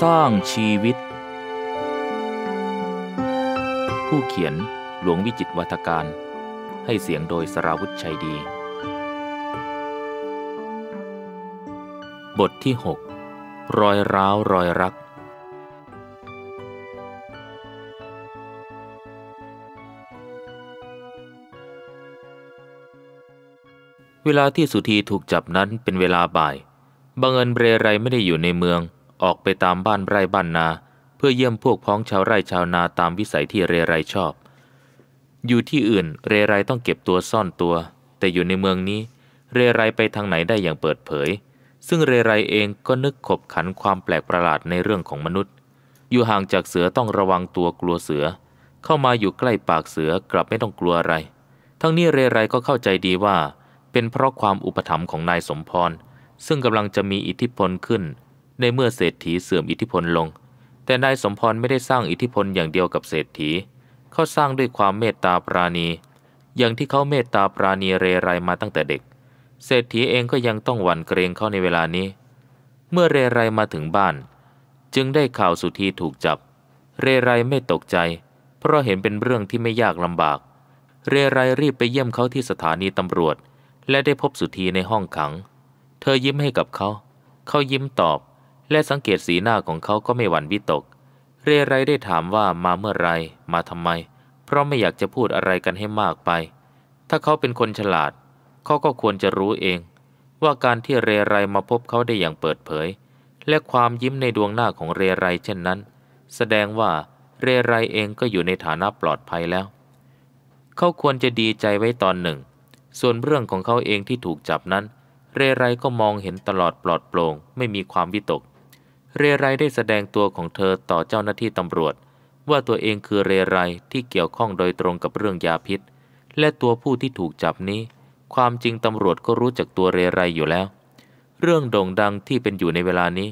สร้างชีวิต ผู้เขียนหลวงวิจิตวัฒการ ให้เสียงโดยสราวุธชัยดี บทที่ 6 รอยร้าวรอยรักเวลาที่สุธีถูกจับนั้นเป็นเวลาบ่าย บังเอิญเบรไรไม่ได้อยู่ในเมือง ออกไปตามบ้านไร่บ้านนา เพื่อเยี่ยมพวกพ้องชาวไร่ชาวนาตามวิสัยที่เรไรชอบ อยู่ที่อื่นเรไรต้องเก็บตัวซ่อนตัว แต่อยู่ในเมืองนี้ เรไรไปทางไหนได้อย่างเปิดเผย ซึ่งเรไรเองก็นึกขบขันความแปลกประหลาดในเรื่องของมนุษย์ อยู่ห่างจากเสือต้องระวังตัวกลัวเสือ เข้ามาอยู่ใกล้ปากเสือกลับไม่ต้องกลัวอะไร ทั้งนี้เรไรก็เข้าใจดีว่าเป็นเพราะความอุปถัมภ์ของนายสมพรซึ่งกำลังจะมีอิทธิพลขึ้น ในเมื่อเศรษฐีเสื่อมอิทธิพลลง แต่นายสมพรไม่ได้สร้างอิทธิพลอย่างเดียวกับเศรษฐีเขาสร้างด้วยความเมตตาปราณี อย่างที่เขาเมตตาปราณีเรไรมาตั้งแต่เด็ก เศรษฐีเองก็ยังต้องหวั่นเกรงเขาในเวลานี้ เมื่อเรไรมาถึงบ้าน จึงได้ข่าวสุธีถูกจับ เรไรไม่ตกใจ เพราะเห็นเป็นเรื่องที่ไม่ยากลำบาก เรไรรีบไปเยี่ยมเขาที่สถานีตำรวจและได้พบสุธีในห้องขัง เธอยิ้มให้กับเขา เขายิ้มตอบ และสังเกตสีหน้าของเขาก็ไม่หวั่นวิตก เรไรได้ถามว่ามาเมื่อไรมาทำไม เพราะไม่อยากจะพูดอะไรกันให้มากไป ถ้าเขาเป็นคนฉลาด เขาก็ควรจะรู้เอง ว่าการที่เรไรมาพบเขาได้อย่างเปิดเผย และความยิ้มในดวงหน้าของเรไรเช่นนั้น แสดงว่าเรไรเองก็อยู่ในฐานะปลอดภัยแล้ว เขาควรจะดีใจไว้ตอนหนึ่งส่วนเรื่องของเขาเองที่ถูกจับนั้น เรไรก็มองเห็นตลอดปลอดโปร่งไม่มีความวิตก เรไรได้แสดงตัวของเธอต่อเจ้าหน้าที่ตำรวจ ว่าตัวเองคือเรไรที่เกี่ยวข้องโดยตรงกับเรื่องยาพิษและตัวผู้ที่ถูกจับนี้ ความจริงตำรวจก็รู้จักตัวเรไรอยู่แล้ว เรื่องโด่งดังที่เป็นอยู่ในเวลานี้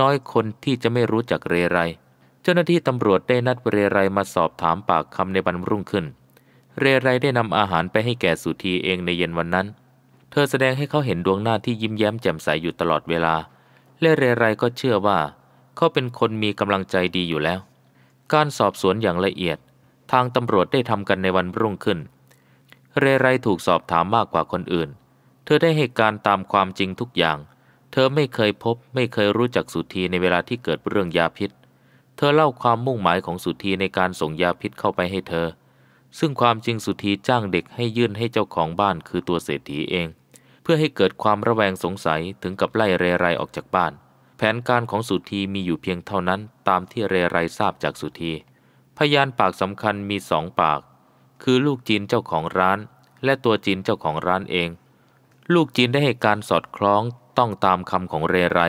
น้อยคนที่จะไม่รู้จักเรไร เจ้าหน้าที่ตำรวจได้นัดเรไรมาสอบถามปากคำในวันรุ่งขึ้นเรไรได้นำอาหารไปให้แก่สุธีเองในเย็นวันนั้น เธอแสดงให้เขาเห็นดวงหน้าที่ยิ้มแย้มแจ่มใสอยู่ตลอดเวลา และเรไรก็เชื่อว่า เขาเป็นคนมีกำลังใจดีอยู่แล้ว การสอบสวนอย่างละเอียด ทางตำรวจได้ทำกันในวันรุ่งขึ้น เรไรถูกสอบถามมากกว่าคนอื่น เธอได้ให้การตามความจริงทุกอย่าง เธอไม่เคยพบ ไม่เคยรู้จักสุธีในเวลาที่เกิดเรื่องยาพิษ เธอเล่าความมุ่งหมายของสุธีในการส่งยาพิษเข้าไปให้เธอซึ่งความจริงสุธีจ้างเด็กให้ยื่นให้เจ้าของบ้านคือตัวเศรษฐีเอง เพื่อให้เกิดความระแวงสงสัยถึงกับไล่เรไรออกจากบ้าน แผนการของสุธีมีอยู่เพียงเท่านั้นตามที่เรไรทราบจากสุธีพยานปากสำคัญมีสองปาก คือลูกจีนเจ้าของร้าน และตัวจีนเจ้าของร้านเอง ลูกจีนได้ให้การสอดคล้องต้องตามคำของเรไร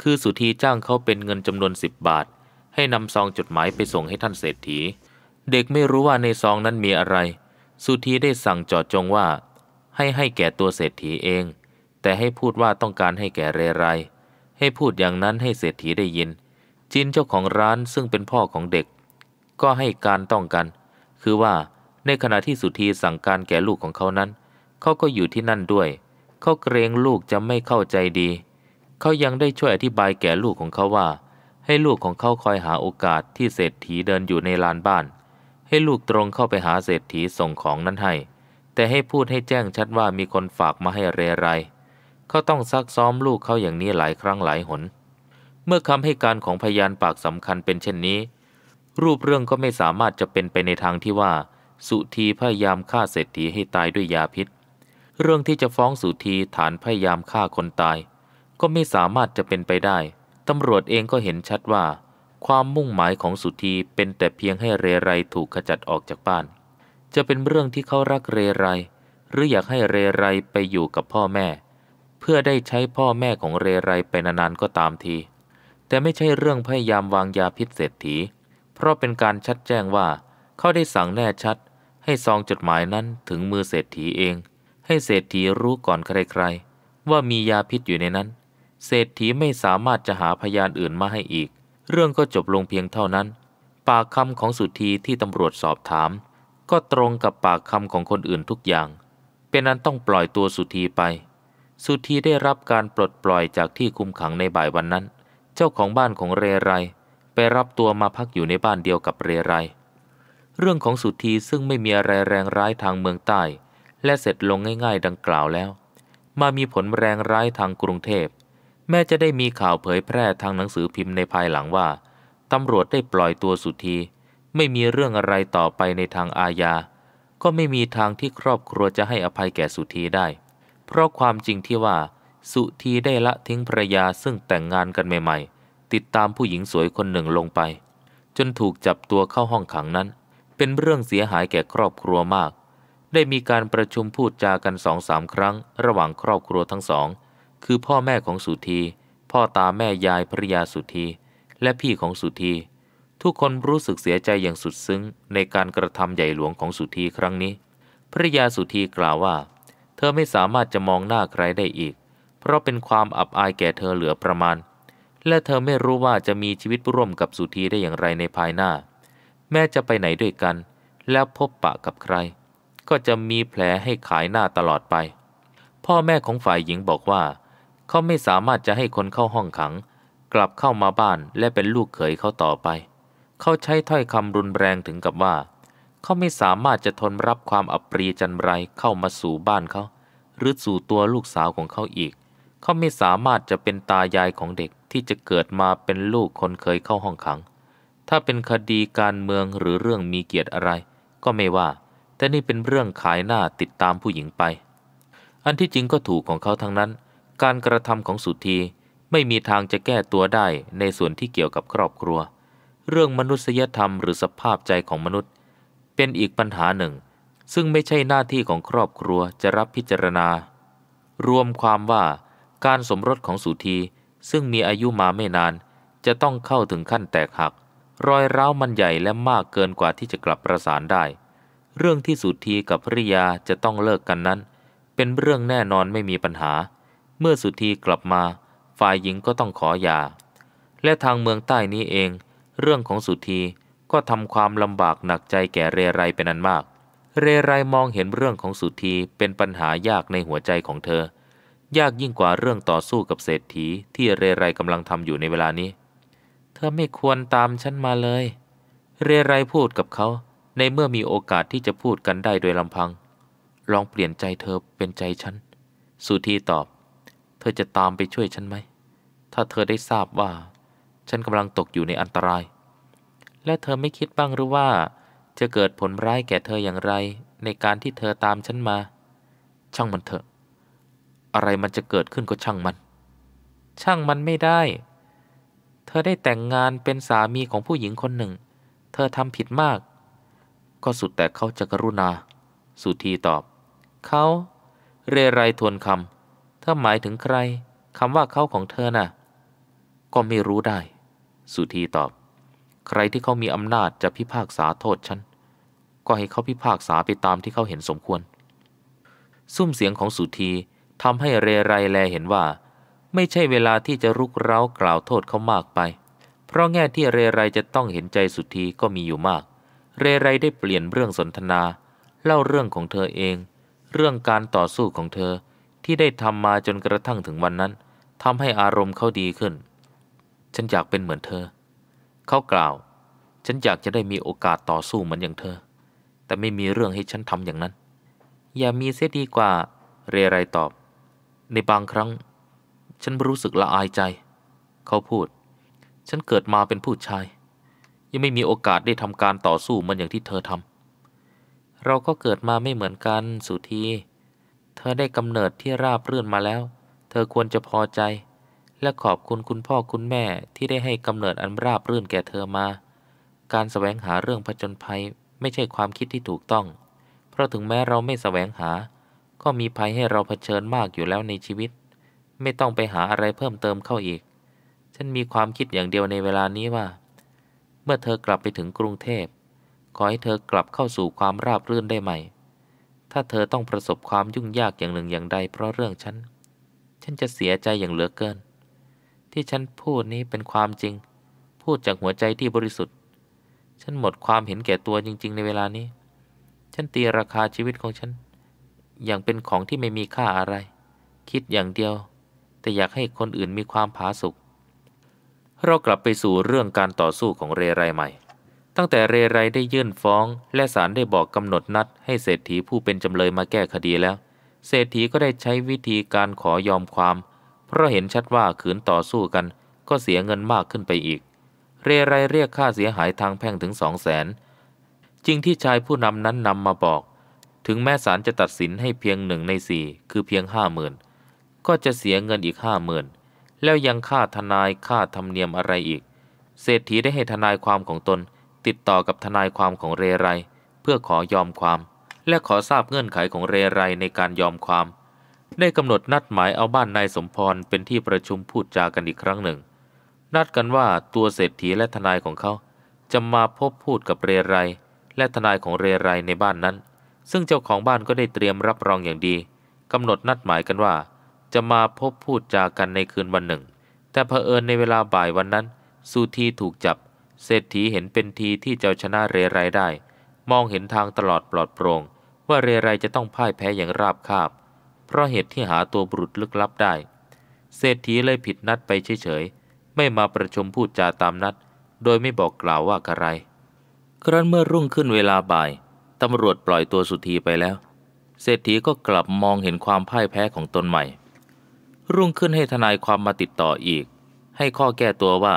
คือสุธีจ้างเขาเป็นเงินจำนวนสิบบาทให้นำซองจดหมายไปส่งให้ท่านเศรษฐีเด็กไม่รู้ว่าในซองนั้นมีอะไร สุธีได้สั่งจอดจงว่า ให้ให้แก่ตัวเศรษฐีเอง แต่ให้พูดว่าต้องการให้แก่เรไร ให้พูดอย่างนั้นให้เศรษฐีได้ยิน จินเจ้าของร้านซึ่งเป็นพ่อของเด็ก ก็ให้การต้องกันคือว่าในขณะที่สุธีสั่งการแก่ลูกของเขานั้น เขาก็อยู่ที่นั่นด้วย เขาเกรงลูกจะไม่เข้าใจดี เขายังได้ช่วยอธิบายแก่ลูกของเขาว่า ให้ลูกของเขาคอยหาโอกาสที่เศรษฐีเดินอยู่ในลานบ้านให้ลูกตรงเข้าไปหาเศรษฐีส่งของนั้นให้ แต่ให้พูดให้แจ้งชัดว่ามีคนฝากมาให้เรไรเขาต้องซักซ้อมลูกเขาอย่างนี้หลายครั้งหลายหน เมื่อคำให้การของพยานปากสำคัญเป็นเช่นนี้ รูปเรื่องก็ไม่สามารถจะเป็นไปในทางที่ว่าสุธีพยายามฆ่าเศรษฐีให้ตายด้วยยาพิษ เรื่องที่จะฟ้องสุธีฐานพยายามฆ่าคนตาย ก็ไม่สามารถจะเป็นไปได้ตำรวจเองก็เห็นชัดว่าความมุ่งหมายของสุธีเป็นแต่เพียงให้เรไรถูกขจัดออกจากบ้าน จะเป็นเรื่องที่เขารักเรไรหรืออยากให้เรไรไปอยู่กับพ่อแม่ เพื่อได้ใช้พ่อแม่ของเรไรไปนานๆก็ตามที แต่ไม่ใช่เรื่องพยายามวางยาพิษเศรษฐี เพราะเป็นการชัดแจ้งว่าเขาได้สั่งแน่ชัดให้ซองจดหมายนั้นถึงมือเศรษฐีเอง ให้เศรษฐีรู้ก่อนใครๆ ว่ามียาพิษอยู่ในนั้น เศรษฐีไม่สามารถจะหาพยานอื่นมาให้อีกเรื่องก็จบลงเพียงเท่านั้น ปากคำของสุธีที่ตำรวจสอบถาม ก็ตรงกับปากคำของคนอื่นทุกอย่าง เป็นนั้นต้องปล่อยตัวสุธีไป สุธีได้รับการปลดปล่อยจากที่คุมขังในบ่ายวันนั้น เจ้าของบ้านของเรไร ไปรับตัวมาพักอยู่ในบ้านเดียวกับเรไร เรื่องของสุธีซึ่งไม่มีอะไรแรงร้ายทางเมืองใต้ และเสร็จลงง่ายๆดังกล่าวแล้ว มามีผลแรงร้ายทางกรุงเทพแม้จะได้มีข่าวเผยแพร่ทางหนังสือพิมพ์ในภายหลังว่า ตำรวจได้ปล่อยตัวสุธี ไม่มีเรื่องอะไรต่อไปในทางอาญา ก็ไม่มีทางที่ครอบครัวจะให้อภัยแก่สุธีได้ เพราะความจริงที่ว่าสุธีได้ละทิ้งภรยาซึ่งแต่งงานกันใหม่ๆ ติดตามผู้หญิงสวยคนหนึ่งลงไป จนถูกจับตัวเข้าห้องขังนั้น เป็นเรื่องเสียหายแก่ครอบครัวมาก ได้มีการประชุมพูดจากันสองสามครั้ง ระหว่างครอบครัวทั้งสองคือพ่อแม่ของสุธี พ่อตาแม่ยายภริยาสุธีและพี่ของสุธีทุกคนรู้สึกเสียใจอย่างสุดซึ้งในการกระทำใหญ่หลวงของสุธีครั้งนี้ภริยาสุธีกล่าวว่า เธอไม่สามารถจะมองหน้าใครได้อีก เพราะเป็นความอับอายแก่เธอเหลือประมาณ และเธอไม่รู้ว่าจะมีชีวิตร่วมกับสุธีได้อย่างไรในภายหน้า แม้จะไปไหนด้วยกัน แล้วพบปะกับใคร ก็จะมีแผลให้ขายหน้าตลอดไป พ่อแม่ของฝ่ายหญิงบอกว่าเขาไม่สามารถจะให้คนเข้าห้องขัง กลับเข้ามาบ้านและเป็นลูกเขยเขาต่อไป เขาใช้ถ้อยคำรุนแรงถึงกับว่า เขาไม่สามารถจะทนรับความอับปรีจันไรเข้ามาสู่บ้านเขา หรือสู่ตัวลูกสาวของเขาอีก เขาไม่สามารถจะเป็นตายายของเด็กที่จะเกิดมาเป็นลูกคนเคยเข้าห้องขัง ถ้าเป็นคดีการเมืองหรือเรื่องมีเกียรติอะไร ก็ไม่ว่า แต่นี่เป็นเรื่องขายหน้าติดตามผู้หญิงไป อันที่จริงก็ถูกของเขาทั้งนั้นการกระทำของสุธีไม่มีทางจะแก้ตัวได้ในส่วนที่เกี่ยวกับครอบครัว เรื่องมนุษยธรรมหรือสภาพใจของมนุษย์ เป็นอีกปัญหาหนึ่ง ซึ่งไม่ใช่หน้าที่ของครอบครัวจะรับพิจารณา รวมความว่าการสมรสของสุธี ซึ่งมีอายุมาไม่นานจะต้องเข้าถึงขั้นแตกหัก รอยร้าวมันใหญ่และมากเกินกว่าที่จะกลับประสานได้ เรื่องที่สุธีกับภริยาจะต้องเลิกกันนั้น เป็นเรื่องแน่นอนไม่มีปัญหาเมื่อสุธีกลับมาฝ่ายหญิงก็ต้องขออยาและทางเมืองใต้นี้เอง เรื่องของสุธีก็ทำความลำบากหนักใจแก่เรไรเป็นอันมาก เรไรมองเห็นเรื่องของสุธีเป็นปัญหายากในหัวใจของเธอ ยากยิ่งกว่าเรื่องต่อสู้กับเศรษฐีที่เรไรกำลังทำอยู่ในเวลานี้ เธอไม่ควรตามฉันมาเลย เรไรพูดกับเขา ในเมื่อมีโอกาสที่จะพูดกันได้โดยลำพัง ลองเปลี่ยนใจเธอเป็นใจฉันสุธีตอบธอจะตามไปช่วยฉันไหม ถ้าเธอได้ทราบว่า ฉันกำลังตกอยู่ในอันตราย และเธอไม่คิดบ้างหรือว่า จะเกิดผลร้ายแก่เธออย่างไรในการที่เธอตามฉันมา ช่างมันเถอะ อะไรมันจะเกิดขึ้นก็ช่างมัน ช่างมันไม่ได้ เธอได้แต่งงานเป็นสามีของผู้หญิงคนหนึ่ง เธอทำผิดมาก ก็สุดแต่เขาจะกรุณา สุธีตอบ เขา เรไรทวนคำถ้าหมายถึงใครคำว่าเขาของเธอน่ะก็ไม่รู้ได้ สุธีตอบ ใครที่เขามีอำนาจจะพิพากษาโทษฉัน ก็ให้เขาพิพากษาไปตามที่เขาเห็นสมควร ซุ้มเสียงของสุธีทำให้เรไรแลเห็นว่า ไม่ใช่เวลาที่จะรุกเร้ากล่าวโทษเขามากไป เพราะแง่ที่เรไรจะต้องเห็นใจสุธีก็มีอยู่มาก เรไรได้เปลี่ยนเรื่องสนทนาเล่าเรื่องของเธอเอง เรื่องการต่อสู้ของเธอที่ได้ทำมาจนกระทั่งถึงวันนั้นทำให้อารมณ์เขาดีขึ้น ฉันอยากเป็นเหมือนเธอ เขากล่าว ฉันอยากจะได้มีโอกาสต่อสู้เหมือนอย่างเธอ แต่ไม่มีเรื่องให้ฉันทำอย่างนั้น อย่ามีเสียดีกว่าเรไรตอบ ในบางครั้ง ฉันรู้สึกละอายใจ เขาพูด ฉันเกิดมาเป็นผู้ชาย ยังไม่มีโอกาสได้ทำการต่อสู้เหมือนอย่างที่เธอทำเราก็เกิดมาไม่เหมือนกันสุธีเธอได้กำเนิดที่ราบรื่นมาแล้ว เธอควรจะพอใจ และขอบคุณคุณพ่อคุณแม่ที่ได้ให้กำเนิดอันราบรื่นแก่เธอมา การสแสวงหาเรื่องผจญภัยไม่ใช่ความคิดที่ถูกต้อง เพราะถึงแม้เราไม่สแสวงหา ก็มีภัยให้เราเผชิญมากอยู่แล้วในชีวิต ไม่ต้องไปหาอะไรเพิ่มเติมเข้าอีก ฉันมีความคิดอย่างเดียวในเวลานี้ว่า เมื่อเธอกลับไปถึงกรุงเทพ ขอให้เธอกลับเข้าสู่ความราบรื่นได้ใหม่ถ้าเธอต้องประสบความยุ่งยากอย่างหนึ่งอย่างใด เพราะเรื่องฉัน ฉันจะเสียใจอย่างเหลือเกิน ที่ฉันพูดนี้เป็นความจริง พูดจากหัวใจที่บริสุทธิ์ ฉันหมดความเห็นแก่ตัวจริงๆ ในเวลานี้ ฉันตีราคาชีวิตของฉัน อย่างเป็นของที่ไม่มีค่าอะไร คิดอย่างเดียวแต่อยากให้คนอื่นมีความผาสุกเรากลับไปสู่เรื่องการต่อสู้ของเรไรใหม่ตั้งแต่เรไรได้ยื่นฟ้อง และศาลได้บอกกำหนดนัด ให้เศรษฐีผู้เป็นจำเลยมาแก้คดีแล้ว เศรษฐีก็ได้ใช้วิธีการขอยอมความ เพราะเห็นชัดว่าขืนต่อสู้กัน ก็เสียเงินมากขึ้นไปอีก เรไรเรียกค่าเสียหายทางแพ่งถึงสองแสน จริงที่ชายผู้นำนั้นนำมาบอก ถึงแม้ศาลจะตัดสินให้เพียงหนึ่งในสี่ คือเพียงห้าหมื่น ก็จะเสียเงินอีกห้าหมื่น แล้วยังค่าทนายค่าธรรมเนียมอะไรอีก เศรษฐีได้ให้ทนายความของตนติดต่อกับทนายความของเรไร เพื่อขอยอมความ และขอทราบเงื่อนไขของเรไรในการยอมความได้กำหนดนัดหมายเอาบ้านนายสมพรเป็นที่ประชุมพูดจากันอีกครั้งหนึ่งนัดกันว่าตัวเศรษฐีและทนายของเขา จะมาพบพูดกับเรไรและทนายของเรไร ในบ้านนั้น ซึ่งเจ้าของบ้านก็ได้เตรียมรับรองอย่างดีกำหนดนัดหมายกันว่า จะมาพบพูดจากันในคืนวันหนึ่ง แต่เผอิญในเวลาบ่ายวันนั้นสุธีถูกจับเศรษฐีเห็นเป็นทีที่จะชนะเรไรได้ มองเห็นทางตลอดปลอดโปร่งว่าเรไรจะต้องพ่ายแพ้อย่างราบคาบ เพราะเหตุที่หาตัวบุรุษลึกลับได้ เศรษฐีเลยผิดนัดไปเฉยๆ ไม่มาประชุมพูดจาตามนัด โดยไม่บอกกล่าวว่าอะไร ครั้นเมื่อรุ่งขึ้นเวลาบ่ายตำรวจปล่อยตัวสุธีไปแล้ว เศรษฐีก็กลับมองเห็นความพ่ายแพ้ของตนใหม่ รุ่งขึ้นให้ทนายความมาติดต่ออีก ให้ข้อแก้ตัวว่า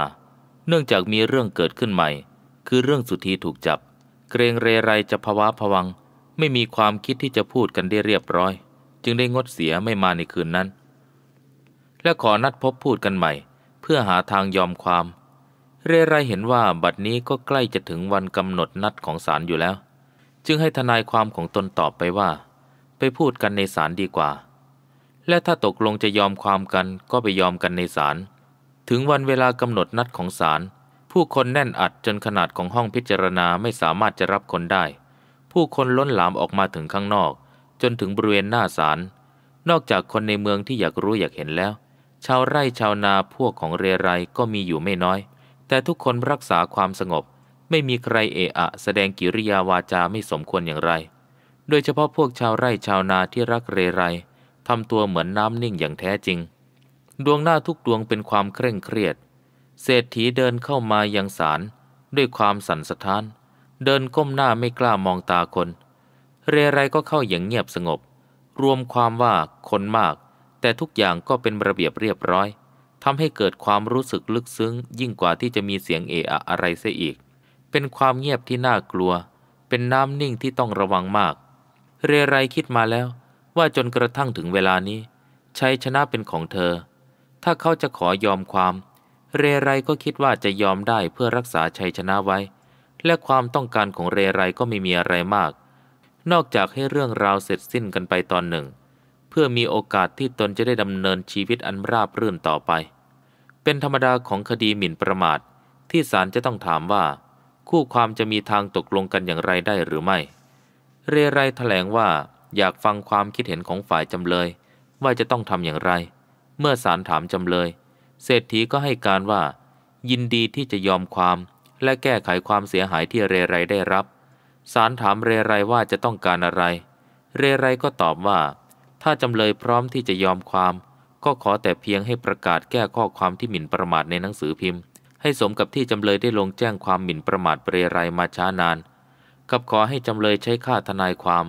เนื่องจากมีเรื่องเกิดขึ้นใหม่ คือเรื่องสุธีถูกจับ เกรงเรไรจะภาวะผวัง ไม่มีความคิดที่จะพูดกันได้เรียบร้อย จึงได้งดเสียไม่มาในคืนนั้น และขอนัดพบพูดกันใหม่ เพื่อหาทางยอมความ เรไรเห็นว่าบัดนี้ก็ใกล้จะถึงวันกำหนดนัดของศาลอยู่แล้ว จึงให้ทนายความของตนตอบไปว่า ไปพูดกันในศาลดีกว่า และถ้าตกลงจะยอมความกัน ก็ไปยอมกันในศาลถึงวันเวลากำหนดนัดของศาล ผู้คนแน่นอัดจนขนาดของห้องพิจารณาไม่สามารถจะรับคนได้ ผู้คนล้นหลามออกมาถึงข้างนอก จนถึงบริเวณหน้าศาลนอกจากคนในเมืองที่อยากรู้อยากเห็นแล้ว ชาวไร่ชาวนาพวกของเรไรก็มีอยู่ไม่น้อย แต่ทุกคนรักษาความสงบ ไม่มีใครเอะอะแสดงกิริยาวาจาไม่สมควรอย่างไร โดยเฉพาะพวกชาวไร่ชาวนาที่รักเรไรทำตัวเหมือนน้ำนิ่งอย่างแท้จริงดวงหน้าทุกดวงเป็นความเคร่งเครียด เศรษฐีเดินเข้ามายังศาลด้วยความสันสะท้าน เดินก้มหน้าไม่กล้ามองตาคน เรไรก็เข้าอย่างเงียบสงบ รวมความว่าคนมาก แต่ทุกอย่างก็เป็นระเบียบเรียบร้อยทำให้เกิดความรู้สึกลึกซึ้ง ยิ่งกว่าที่จะมีเสียงเอะอะอะไรเสียอีก เป็นความเงียบที่น่ากลัว เป็นน้ำนิ่งที่ต้องระวังมาก เรไรคิดมาแล้วว่าจนกระทั่งถึงเวลานี้ชัยชนะเป็นของเธอถ้าเขาจะขอยอมความ เรไรก็คิดว่าจะยอมได้เพื่อรักษาชัยชนะไว้ และความต้องการของเรไรก็ไม่มีอะไรมาก นอกจากให้เรื่องราวเสร็จสิ้นกันไปตอนหนึ่ง เพื่อมีโอกาสที่ตนจะได้ดำเนินชีวิตอันราบรื่นต่อไป เป็นธรรมดาของคดีหมิ่นประมาท ที่ศาลจะต้องถามว่า คู่ความจะมีทางตกลงกันอย่างไรได้หรือไม่ เรไรแถลงว่าอยากฟังความคิดเห็นของฝ่ายจำเลย ว่าจะต้องทำอย่างไรเมื่อศาลถามจำเลย เศรษฐีก็ให้การว่า ยินดีที่จะยอมความและแก้ไขความเสียหายที่เรไรได้รับศาลถามเรไรว่าจะต้องการอะไร เรไรก็ตอบว่า ถ้าจำเลยพร้อมที่จะยอมความ ก็ขอแต่เพียงให้ประกาศแก้ข้อความที่หมิ่นประมาทในหนังสือพิมพ์ ให้สมกับที่จำเลยได้ลงแจ้งความหมิ่นประมาทเรไรมาช้านาน กับขอให้จำเลยใช้ค่าทนายความ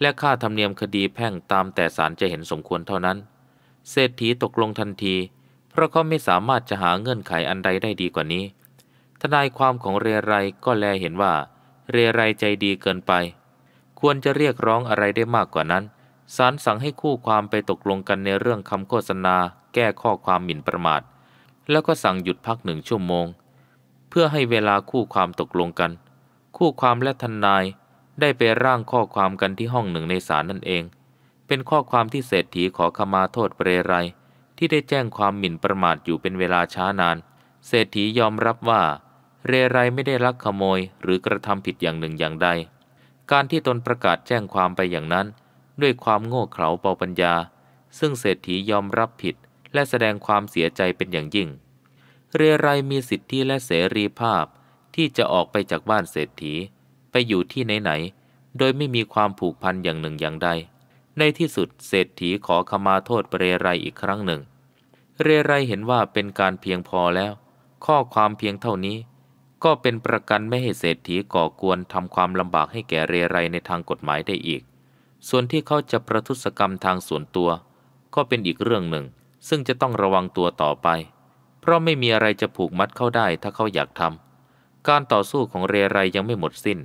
และค่าธรรมเนียมคดีแพ่งตามแต่ศาลจะเห็นสมควรเท่านั้นเศรษฐีตกลงทันที เพราะเขาไม่สามารถจะหาเงื่อนไขอันใดได้ดีกว่านี้ ทนายความของเรไรก็แลเห็นว่า เรไรใจดีเกินไป ควรจะเรียกร้องอะไรได้มากกว่านั้นศาลสั่งให้คู่ความไปตกลงกันในเรื่องคำโฆษณา แก้ข้อความหมิ่นประมาท แล้วก็สั่งหยุดพักหนึ่งชั่วโมง เพื่อให้เวลาคู่ความตกลงกัน คู่ความและทนายได้ไปร่างข้อความกันที่ห้องหนึ่งในศาลนั่นเองเป็นข้อความที่เศรษฐีขอขมาโทษเปรไรที่ได้แจ้งความหมิ่นประมาทอยู่เป็นเวลาช้านาน เศรษฐียอมรับว่า เรไรไม่ได้ลักขโมยหรือกระทำผิดอย่างหนึ่งอย่างใด การที่ตนประกาศแจ้งความไปอย่างนั้น ด้วยความโง่เขลาเปาปัญญา ซึ่งเศรษฐียอมรับผิดและแสดงความเสียใจเป็นอย่างยิ่ง เรไรมีสิทธิและเสรีภาพ ที่จะออกไปจากบ้านเศรษฐี ไปอยู่ที่ไหนๆโดยไม่มีความผูกพันอย่างหนึ่งอย่างใดในที่สุดเศรษฐีขอขมาโทษเรไรอีกครั้งหนึ่ง เรไรเห็นว่าเป็นการเพียงพอแล้ว ข้อความเพียงเท่านี้ ก็เป็นประกันไม่ให้เศรษฐีก่อกวนทำความลำบากให้แก่เรไรในทางกฎหมายได้อีก ส่วนที่เขาจะประทุษกรรมทางส่วนตัวก็เป็นอีกเรื่องหนึ่ง ซึ่งจะต้องระวังตัวต่อไป เพราะไม่มีอะไรจะผูกมัดเขาได้ ถ้าเขาอยากทำการต่อสู้ของเรไรยังไม่หมดสิน้น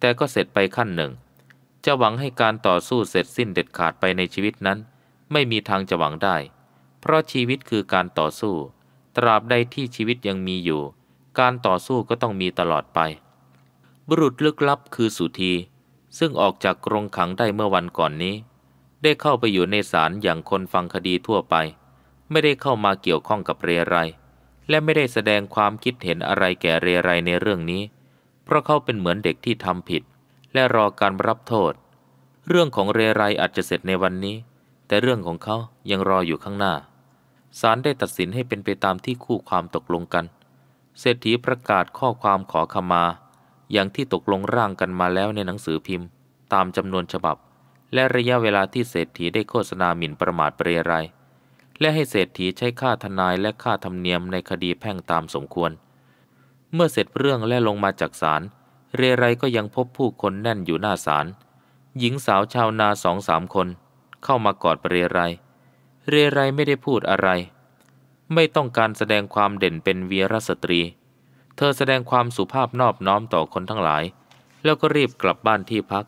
แต่ก็เสร็จไปขั้นหนึ่งจะหวังให้การต่อสู้เสร็จสิ้นเด็ดขาดไปในชีวิตนั้น ไม่มีทางจะหวังได้ เพราะชีวิตคือการต่อสู้ ตราบใดที่ชีวิตยังมีอยู่ การต่อสู้ก็ต้องมีตลอดไป บุรุษลึกลับคือสุธี ซึ่งออกจากกรงขังได้เมื่อวันก่อนนี้ ได้เข้าไปอยู่ในศาลอย่างคนฟังคดีทั่วไป ไม่ได้เข้ามาเกี่ยวข้องกับเรไร และไม่ได้แสดงความคิดเห็นอะไรแก่เรไรในเรื่องนี้ เพราะเขาเป็นเหมือนเด็กที่ทำผิดเและรอการรับโทษ เรื่องของเรไรอาจจะเสร็จในวันนี้ แต่เรื่องของเขายังรออยู่ข้างหน้า ศาลได้ตัดสินให้เป็นไปตามที่คู่ความตกลงกัน เศรษฐีประกาศข้อความขอขมา อย่างที่ตกลงร่างกันมาแล้วในหนังสือพิมพ์ ตามจำนวนฉบับ และระยะเวลาที่เศรษฐีได้โฆษณาหมิ่นประมาทเรไร และให้เศรษฐีใช้ค่าทนายและค่าธรรมเนียมในคดีแพ่งตามสมควร เมื่อเสร็จเรื่องและลงมาจากศาลเรไรก็ยังพบผู้คนแน่นอยู่หน้าศาล หญิงสาวชาวนาสองสามคน เข้ามากอดเรไร เรไรไม่ได้พูดอะไร ไม่ต้องการแสดงความเด่นเป็นวีรสตรี เธอแสดงความสุภาพนอบน้อมต่อคนทั้งหลาย แล้วก็รีบกลับบ้านที่พัก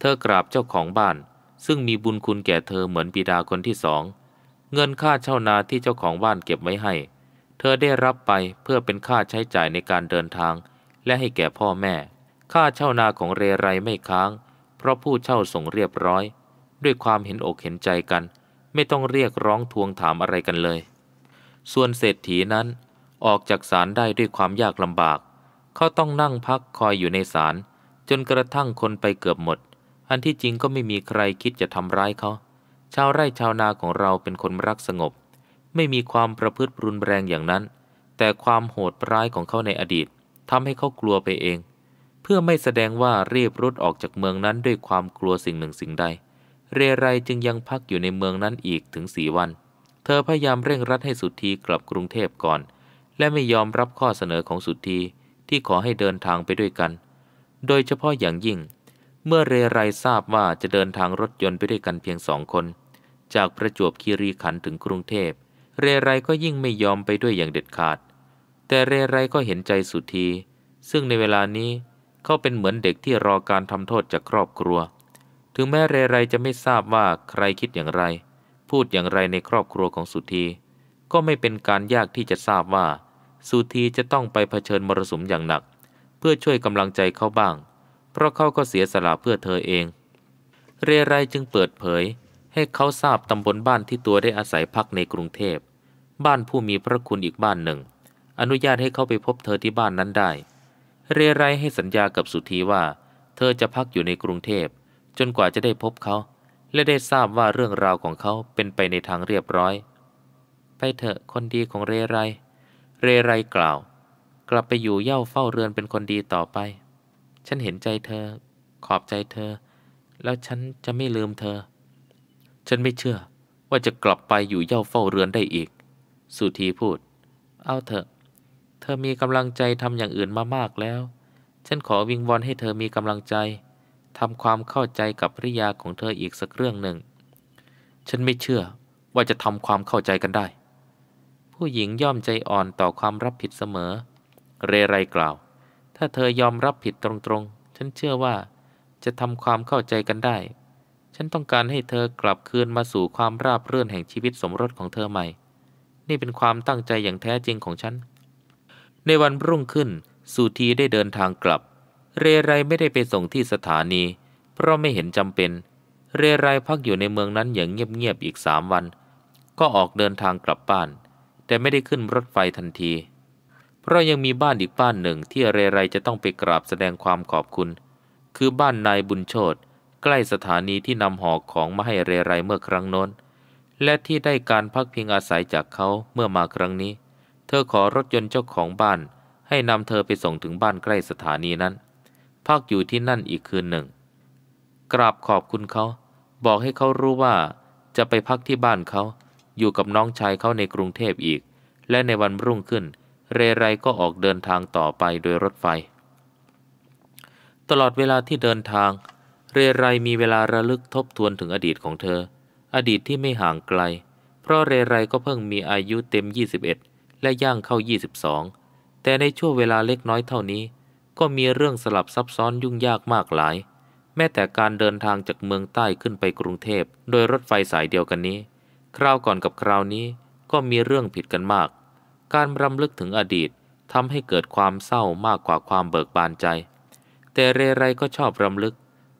เธอกราบเจ้าของบ้าน ซึ่งมีบุญคุณแก่เธอเหมือนปิดาคนที่สอง เงินค่าเช่านาที่เจ้าของบ้านเก็บไว้ให้ เธอได้รับไปเพื่อเป็นค่าใช้จ่ายในการเดินทาง และให้แก่พ่อแม่ค่าเช่านาของเรไรไม่ค้าง เพราะผู้เช่าส่งเรียบร้อย ด้วยความเห็นอกเห็นใจกัน ไม่ต้องเรียกร้องทวงถามอะไรกันเลย ส่วนเศรษฐีนั้นออกจากศาลได้ด้วยความยากลำบาก เขาต้องนั่งพักคอยอยู่ในศาลจนกระทั่งคนไปเกือบหมด อันที่จริงก็ไม่มีใครคิดจะทำร้ายเขาชาวไร่ชาวนาของเราเป็นคนรักสงบ ไม่มีความประพฤติรุนแรงอย่างนั้น แต่ความโหดร้ายของเขาในอดีตทำให้เขากลัวไปเองพื่อไม่แสดงว่ารีบรุดออกจากเมืองนั้นด้วยความกลัวสิ่งหนึ่งสิ่งใด เรไรจึงยังพักอยู่ในเมืองนั้นอีกถึงสี่วัน เธอพยายามเร่งรัดให้สุทีกลับกรุงเทพก่อน และไม่ยอมรับข้อเสนอของสุทีที่ขอให้เดินทางไปด้วยกัน โดยเฉพาะอย่างยิ่ง เมื่อเรไรทราบว่าจะเดินทางรถยนต์ไปด้วยกันเพียงสองคน จากประจวบคีรีขันถึงกรุงเทพ เรไรก็ยิ่งไม่ยอมไปด้วยอย่างเด็ดขาด แต่เรไรก็เห็นใจสุทีซึ่งในเวลานี้เขาเป็นเหมือนเด็กที่รอการทำโทษจากครอบครัว ถึงแม้เรไรจะไม่ทราบว่าใครคิดอย่างไร พูดอย่างไรในครอบครัวของสุธี ก็ไม่เป็นการยากที่จะทราบว่าสุธีจะต้องไปเผชิญมรสุมอย่างหนัก เพื่อช่วยกำลังใจเขาบ้าง เพราะเขาก็เสียสละเพื่อเธอเอง เรไรจึงเปิดเผย ให้เขาทราบตำบลบ้านที่ตัวได้อาศัยพักในกรุงเทพ บ้านผู้มีพระคุณอีกบ้านหนึ่ง อนุญาตให้เขาไปพบเธอที่บ้านนั้นได้เรไรให้สัญญากับสุธีว่าเธอจะพักอยู่ในกรุงเทพจนกว่าจะได้พบเขาและได้ทราบว่าเรื่องราวของเขาเป็นไปในทางเรียบร้อยไปเถอะคนดีของเรไร เรไรกล่าว กลับไปอยู่เย่าเฝ้าเรือนเป็นคนดีต่อไป ฉันเห็นใจเธอ ขอบใจเธอ แล้วฉันจะไม่ลืมเธอ ฉันไม่เชื่อว่าจะกลับไปอยู่เย่าเฝ้าเรือนได้อีก สุธีพูด เอาเถอะเธอมีกำลังใจทำอย่างอื่นมามากแล้ว ฉันขอวิงวอนให้เธอมีกำลังใจทำความเข้าใจกับภริยาของเธออีกสักเรื่องหนึ่ง ฉันไม่เชื่อว่าจะทำความเข้าใจกันได้ ผู้หญิงย่อมใจอ่อนต่อความรับผิดเสมอ เรไรกล่าว ถ้าเธอยอมรับผิดตรง ๆ ฉันเชื่อว่า จะทำความเข้าใจกันได้ ฉันต้องการให้เธอกลับคืนมาสู่ความราบรื่นแห่งชีวิตสมรสของเธอใหม่ นี่เป็นความตั้งใจอย่างแท้จริงของฉันในวันรุ่งขึ้นสุธีได้เดินทางกลับ เรไรไม่ได้ไปส่งที่สถานี เพราะไม่เห็นจำเป็น เรไรพักอยู่ในเมืองนั้นอย่างเงียบๆอีกสามวัน ก็ออกเดินทางกลับบ้าน แต่ไม่ได้ขึ้นรถไฟทันที เพราะยังมีบ้านอีกบ้านหนึ่งที่เรไรจะต้องไปกราบแสดงความขอบคุณ คือบ้านนายบุญโชตใกล้สถานีที่นำหอกของมาให้เรไรเมื่อครั้งโน้น และที่ได้การพักพิงอาศัยจากเขาเมื่อมาครั้งนี้เธอขอรถยนต์เจ้าของบ้านให้นำเธอไปส่งถึงบ้านใกล้สถานีนั้น พักอยู่ที่นั่นอีกคืนหนึ่ง กราบขอบคุณเขา บอกให้เขารู้ว่าจะไปพักที่บ้านเขาอยู่กับน้องชายเขาในกรุงเทพอีก และในวันรุ่งขึ้น เรไรก็ออกเดินทางต่อไปโดยรถไฟ ตลอดเวลาที่เดินทาง เรไรมีเวลาระลึกทบทวนถึงอดีตของเธอ อดีตที่ไม่ห่างไกล เพราะเรไรก็เพิ่งมีอายุเต็ม 21และย่างเข้า 22 แต่ในช่วงเวลาเล็กน้อยเท่านี้ ก็มีเรื่องสลับซับซ้อนยุ่งยากมากหลาย แม้แต่การเดินทางจากเมืองใต้ขึ้นไปกรุงเทพโดยรถไฟสายเดียวกันนี้ คราวก่อนกับคราวนี้ก็มีเรื่องผิดกันมาก การรำลึกถึงอดีตทำให้เกิดความเศร้ามากกว่าความเบิกบานใจ แต่เรไรก็ชอบรำลึก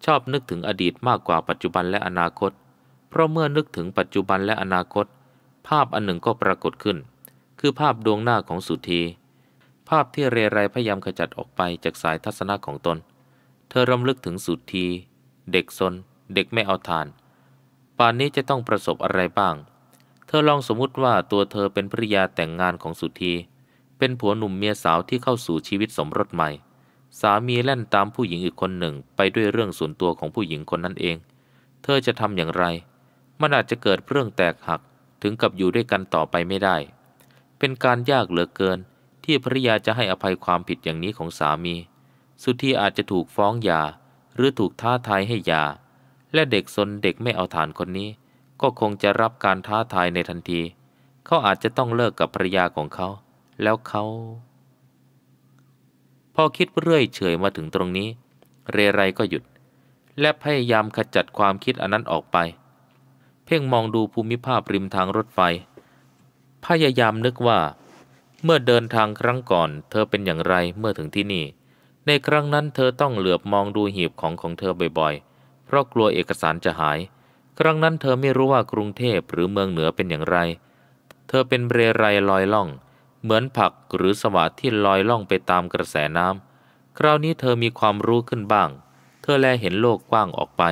ชอบนึกถึงอดีตมากกว่าปัจจุบันและอนาคต เพราะเมื่อนึกถึงปัจจุบันและอนาคต ภาพอันหนึ่งก็ปรากฏขึ้นคือภาพดวงหน้าของสุธี ภาพที่เรไรพยายามขจัดออกไปจากสายทัศนะของตน เธอรำลึกถึงสุธี เด็กซน เด็กไม่เอาทาน ป่านนี้จะต้องประสบอะไรบ้าง เธอลองสมมุติว่าตัวเธอเป็นภริยาแต่งงานของสุธีเป็นผัวหนุ่มเมียสาวที่เข้าสู่ชีวิตสมรสใหม่ สามีแล่นตามผู้หญิงอีกคนหนึ่งไปด้วยเรื่องส่วนตัวของผู้หญิงคนนั้นเอง เธอจะทำอย่างไรมันอาจจะเกิดเรื่องแตกหัก ถึงกับอยู่ด้วยกันต่อไปไม่ได้เป็นการยากเหลือเกิน ที่ภริยาจะให้อภัยความผิดอย่างนี้ของสามี สุธีอาจจะถูกฟ้องยาหรือถูกท้าทายให้ยาและเด็กสนเด็กไม่เอาฐานคนนี้ ก็คงจะรับการท้าทายในทันที เขาอาจจะต้องเลิกกับภรยาของเขา แล้วเขาพอคิดเรื่อยเฉยมาถึงตรงนี้ เรไรก็หยุด และพยายามขจัดความคิดอันนั้นออกไป เพ่งมองดูภูมิภาพริมทางรถไฟพยายามนึกว่า เมื่อเดินทางครั้งก่อน เธอเป็นอย่างไรเมื่อถึงที่นี่ ในครั้งนั้นเธอต้องเหลือบมองดูหีบของของเธอบ่อยๆ เพราะกลัวเอกสารจะหาย ครั้งนั้นเธอไม่รู้ว่ากรุงเทพหรือเมืองเหนือเป็นอย่างไร เธอเป็นเรไรลอยล่อง เหมือนผักหรือสวะที่ลอยล่องไปตามกระแสน้ำคราวนี้เธอมีความรู้ขึ้นบ้าง เธอแลเห็นโลกกว้างออกไป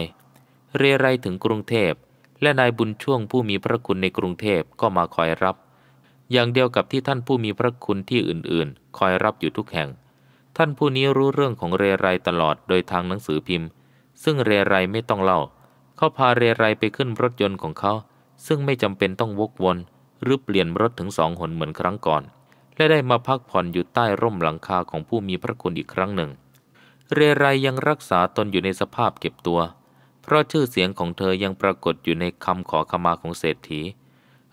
เรไรถึงกรุงเทพและนายบุญช่วงผู้มีพระคุณในกรุงเทพก็มาคอยรับอย่างเดียวกับที่ท่านผู้มีพระคุณที่อื่นๆ คอยรับอยู่ทุกแห่ง ท่านผู้นี้รู้เรื่องของเรไรตลอดโดยทางหนังสือพิมพ์ ซึ่งเรไรไม่ต้องเล่า เขาพาเรไรไปขึ้นรถยนต์ของเขา ซึ่งไม่จำเป็นต้องวกวนหรือเปลี่ยนรถถึงสองหนเหมือนครั้งก่อน และได้มาพักผ่อนอยู่ใต้ร่มหลังคาของผู้มีพระคุณอีกครั้งหนึ่ง เรไรยังรักษาตนอยู่ในสภาพเก็บตัว เพราะชื่อเสียงของเธอยังปรากฏอยู่ในคำขอขมาของเศรษฐี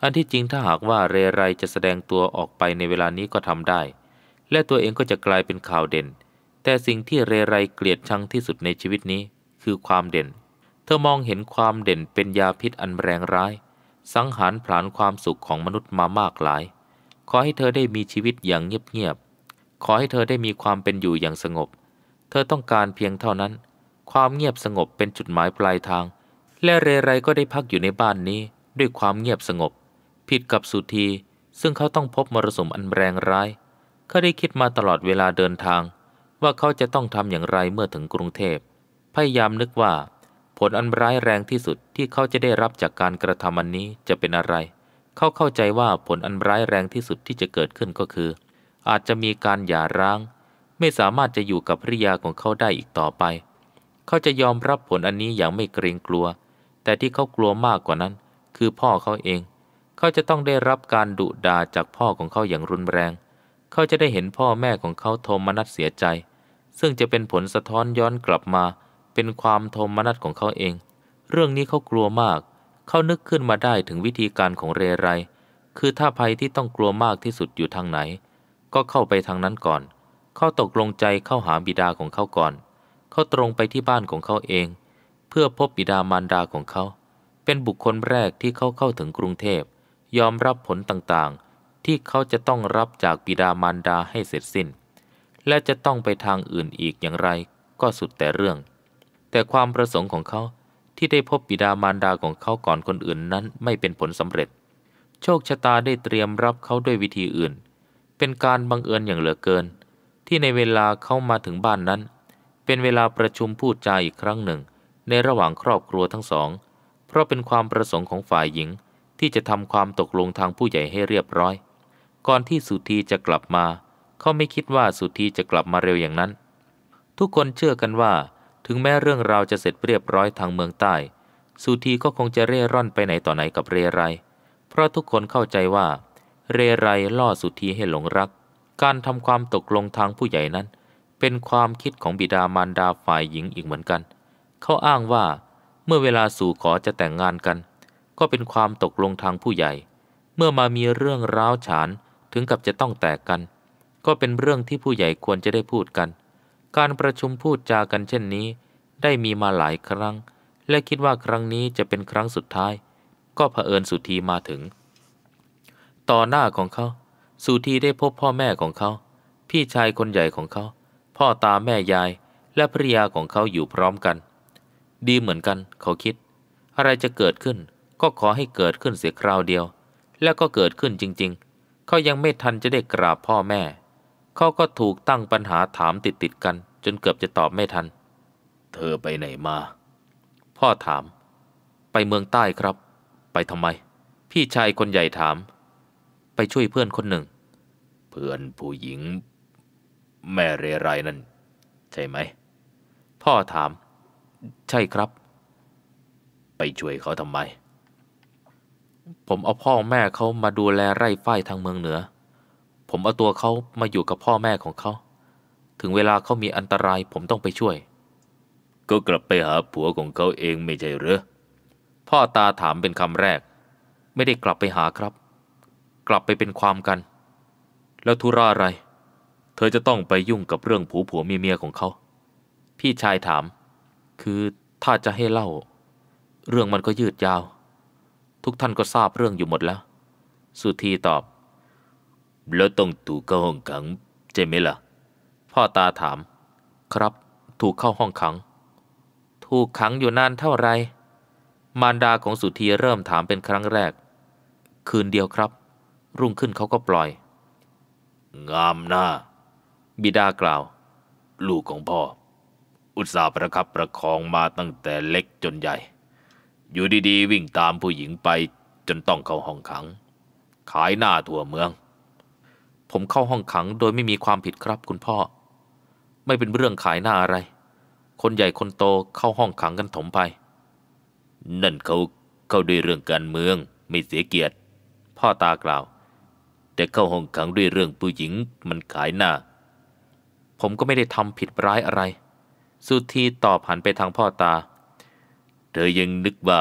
อันที่จริงถ้าหากว่าเรไรจะแสดงตัวออกไปในเวลานี้ก็ทำได้ และตัวเองก็จะกลายเป็นข่าวเด่น แต่สิ่งที่เรไรเกลียดชังที่สุดในชีวิตนี้คือความเด่น เธอมองเห็นความเด่นเป็นยาพิษอันแรงร้าย สังหารผลาญความสุขของมนุษย์มามากหลาย ขอให้เธอได้มีชีวิตอย่างเงียบ ๆ ขอให้เธอได้มีความเป็นอยู่อย่างสงบ เธอต้องการเพียงเท่านั้น ความเงียบสงบเป็นจุดหมายปลายทาง และเรไรก็ได้พักอยู่ในบ้านนี้ ด้วยความเงียบสงบผิดกับสุธี ซึ่งเขาต้องพบมรสุมอันแรงร้าย เขาได้คิดมาตลอดเวลาเดินทาง ว่าเขาจะต้องทำอย่างไรเมื่อถึงกรุงเทพ พยายามนึกว่าผลอันร้ายแรงที่สุดที่เขาจะได้รับจากการกระทำอันนี้จะเป็นอะไร เขาเข้าใจว่าผลอันร้ายแรงที่สุดที่จะเกิดขึ้นก็คือ อาจจะมีการหย่าร้าง ไม่สามารถจะอยู่กับภริยาของเขาได้อีกต่อไป เขาจะยอมรับผลอันนี้อย่างไม่เกรงกลัว แต่ที่เขากลัวมากกว่านั้น คือพ่อเขาเองเขาจะต้องได้รับการดุด่าจากพ่อของเขาอย่างรุนแรง เขาจะได้เห็นพ่อแม่ของเขาโทมนัสเสียใจ ซึ่งจะเป็นผลสะท้อนย้อนกลับมาเป็นความโทมนัสของเขาเอง เรื่องนี้เขากลัวมาก เขานึกขึ้นมาได้ถึงวิธีการของเรไร คือถ้าภัยที่ต้องกลัวมากที่สุดอยู่ทางไหน ก็เข้าไปทางนั้นก่อน เขาตกลงใจเข้าหาบิดาของเขาก่อน เขาตรงไปที่บ้านของเขาเอง เพื่อพบบิดามารดาของเขา เป็นบุคคลแรกที่เขาเข้าถึงกรุงเทพยอมรับผลต่างๆ ที่เขาจะต้องรับจากบิดามารดาให้เสร็จสิ้น และจะต้องไปทางอื่นอีกอย่างไร ก็สุดแต่เรื่อง แต่ความประสงค์ของเขาที่ได้พบบิดามารดาของเขาก่อนคนอื่นนั้นไม่เป็นผลสำเร็จ โชคชะตาได้เตรียมรับเขาด้วยวิธีอื่น เป็นการบังเอิญอย่างเหลือเกิน ที่ในเวลาเข้ามาถึงบ้านนั้น เป็นเวลาประชุมพูดจาอีกครั้งหนึ่ง ในระหว่างครอบครัวทั้งสอง เพราะเป็นความประสงค์ของฝ่ายหญิงที่จะทำความตกลงทางผู้ใหญ่ให้เรียบร้อย ก่อนที่สุธีจะกลับมา เขาไม่คิดว่าสุธีจะกลับมาเร็วอย่างนั้น ทุกคนเชื่อกันว่า ถึงแม้เรื่องราวจะเสร็จเรียบร้อยทางเมืองใต้ สุธีก็คงจะเร่ร่อนไปไหนต่อไหนกับเรไรเพราะทุกคนเข้าใจว่า เรไรล่อสุธีให้หลงรัก การทำความตกลงทางผู้ใหญ่นั้น เป็นความคิดของบิดามารดาฝ่ายหญิงอีกเหมือนกัน เขาอ้างว่าเมื่อเวลาสู่ขอจะแต่งงานกันก็เป็นความตกลงทางผู้ใหญ่ เมื่อมามีเรื่องร้าวฉานถึงกับจะต้องแตกกัน ก็เป็นเรื่องที่ผู้ใหญ่ควรจะได้พูดกัน การประชุมพูดจากันเช่นนี้ ได้มีมาหลายครั้ง และคิดว่าครั้งนี้จะเป็นครั้งสุดท้าย ก็เผอิญสุธีมาถึง ต่อหน้าของเขา สุธีได้พบพ่อแม่ของเขา พี่ชายคนใหญ่ของเขา พ่อตาแม่ยาย และภริยาของเขาอยู่พร้อมกัน ดีเหมือนกัน เขาคิด อะไรจะเกิดขึ้นก็ขอให้เกิดขึ้นเสียคราวเดียว แล้วก็เกิดขึ้นจริงๆ เขายังไม่ทันจะได้กราบพ่อแม่ เขาก็ถูกตั้งปัญหาถามติดๆ กัน จนเกือบจะตอบไม่ทัน เธอไปไหนมา พ่อถาม ไปเมืองใต้ครับ ไปทำไม พี่ชายคนใหญ่ถาม ไปช่วยเพื่อนคนหนึ่ง เพื่อนผู้หญิง แม่เรไรนั่น ใช่ไหม พ่อถาม ใช่ครับ ไปช่วยเขาทำไมผมเอาพ่อแม่เขามาดูแลไร่ฝ้ายทางเมืองเหนือ ผมเอาตัวเขามาอยู่กับพ่อแม่ของเขา ถึงเวลาเขามีอันตรายผมต้องไปช่วย ก็กลับไปหาผัวของเขาเองไม่ใช่หรือพ่อตาถามเป็นคำแรก ไม่ได้กลับไปหาครับ กลับไปเป็นความกัน แล้วธุระอะไร เธอจะต้องไปยุ่งกับเรื่องผัวผัวเมียเมียของเขา พี่ชายถาม คือถ้าจะให้เล่า เรื่องมันก็ยืดยาวทุกท่านก็ทราบเรื่องอยู่หมดแล้ว สุธีตอบ แล้วต้องถูกเข้าห้องขังใช่ไหมละ่ะ พ่อตาถาม ครับ ถูกเข้าห้องขัง ถูกขังอยู่นานเท่าไร มารดาของสุธีเริ่มถามเป็นครั้งแรก คืนเดียวครับ รุ่งขึ้นเขาก็ปล่อย งามนะาบิดากล่าว ลูกของพ่อ อุตส่าห์ประคับประคองมาตั้งแต่เล็กจนใหญ่อยู่ดีๆ วิ่งตามผู้หญิงไปจนต้องเข้าห้องขัง ขายหน้าทั่วเมือง ผมเข้าห้องขังโดยไม่มีความผิดครับคุณพ่อ ไม่เป็นเรื่องขายหน้าอะไร คนใหญ่คนโตเข้าห้องขังกันถมไป นั่นเขาเข้าด้วยเรื่องการเมืองไม่เสียเกียรติ พ่อตากล่าว แต่เข้าห้องขังด้วยเรื่องผู้หญิง มันขายหน้า ผมก็ไม่ได้ทำผิดร้ายอะไรสุธีตอบหันไปทางพ่อตาเธอยังนึกว่า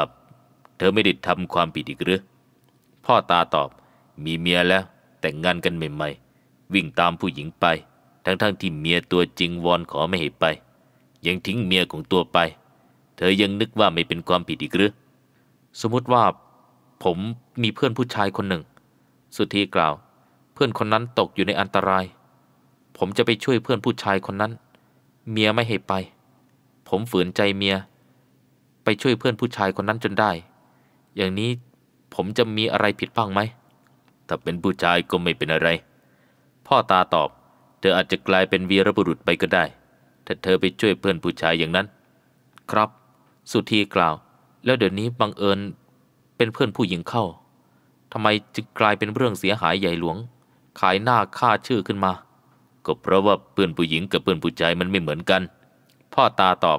เธอไม่ได้ทำความผิดอีกหรือพ่อตาตอบมีเมียแล้วแต่งงานกันใหม่ๆวิ่งตามผู้หญิงไป ทั้งๆทที่เมียตัวจริงวอนขอไม่ให้ไป ยังทิ้งเมียของตัวไป เธอยังนึกว่าไม่เป็นความผิดอีกหรือสมมติว่า ผมมีเพื่อนผู้ชายคนหนึ่ง สุธีกล่าว เพื่อนคนนั้นตกอยู่ในอันตราย ผมจะไปช่วยเพื่อนผู้ชายคนนั้น เมียไม่ให้ไป ผมฝืนใจเมียไปช่วยเพื่อนผู้ชายคนนั้นจนได้ อย่างนี้ผมจะมีอะไรผิดบ้างไหม ถ้าเป็นผู้ชายก็ไม่เป็นอะไร พ่อตาตอบ เธออาจจะกลายเป็นวีรบุรุษไปก็ได้ ถ้าเธอไปช่วยเพื่อนผู้ชายอย่างนั้น ครับ สุธีกล่าว แล้วเดี๋ยวนี้บังเอิญเป็นเพื่อนผู้หญิงเข้า ทำไมจึงกลายเป็นเรื่องเสียหายใหญ่หลวง ขายหน้าค่าชื่อขึ้นมา ก็เพราะว่าเพื่อนผู้หญิงกับเพื่อนผู้ชายมันไม่เหมือนกัน พ่อตาตอบ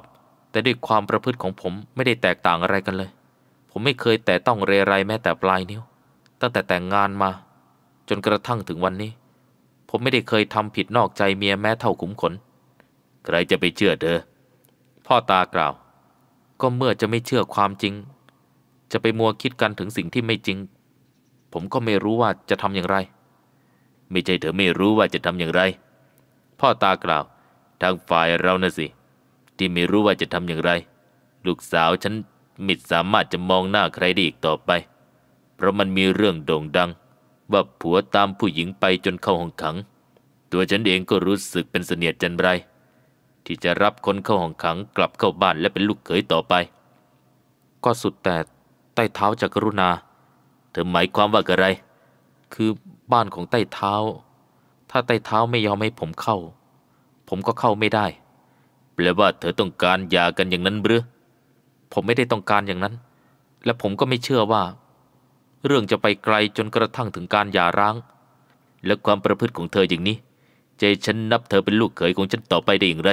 แต่ ด้วยความประพฤติของผมไม่ได้แตกต่างอะไรกันเลย ผมไม่เคยแต่ต้องเรไรแม้แต่ปลายนิ้ว ตั้ง แต่ แต่งงานมา จนกระทั่งถึงวันนี้ ผมไม่ได้เคย ทำ ผิดนอกใจเมียแม้เท่าขุมขน ใคร จะไปเชื่อเธอพ่อตา กล่าว ก็เมื่อจะไม่เชื่อความจริง จะไปมัวคิดกันถึงสิ่งที่ไม่จริง ผมก็ไม่รู้ว่าจะทำอย่างไร ไม่ใช่เธอไม่รู้ว่าจะทำอย่างไร พ่อตากล่าวทางฝ่ายเรานะสิที่ไม่รู้ว่าจะทำอย่างไร ลูกสาวฉันมิดสามารถจะมองหน้าใครได้อีกต่อไป เพราะมันมีเรื่องโด่งดัง ว่าผัวตามผู้หญิงไปจนเข้าห้องขัง ตัวฉันเองก็รู้สึกเป็นเสนียดจันไร ที่จะรับคนเข้าห้องขังกลับเข้าบ้านและเป็นลูกเขยต่อไป ก็สุดแต่ใต้เท้าจากกรุณา เธอหมายความว่าอะไร คือบ้านของใต้เท้า ถ้าใต้เท้าไม่ยอมให้ผมเข้า ผมก็เข้าไม่ได้แปลว่าเธอต้องการหย่ากันอย่างนั้นหรือผมไม่ได้ต้องการอย่างนั้น และผมก็ไม่เชื่อว่า เรื่องจะไปไกลจนกระทั่งถึงการหย่าร้าง และความประพฤติของเธออย่างนี้ ใจฉันนับเธอเป็นลูกเขยของฉันต่อไปได้อย่างไร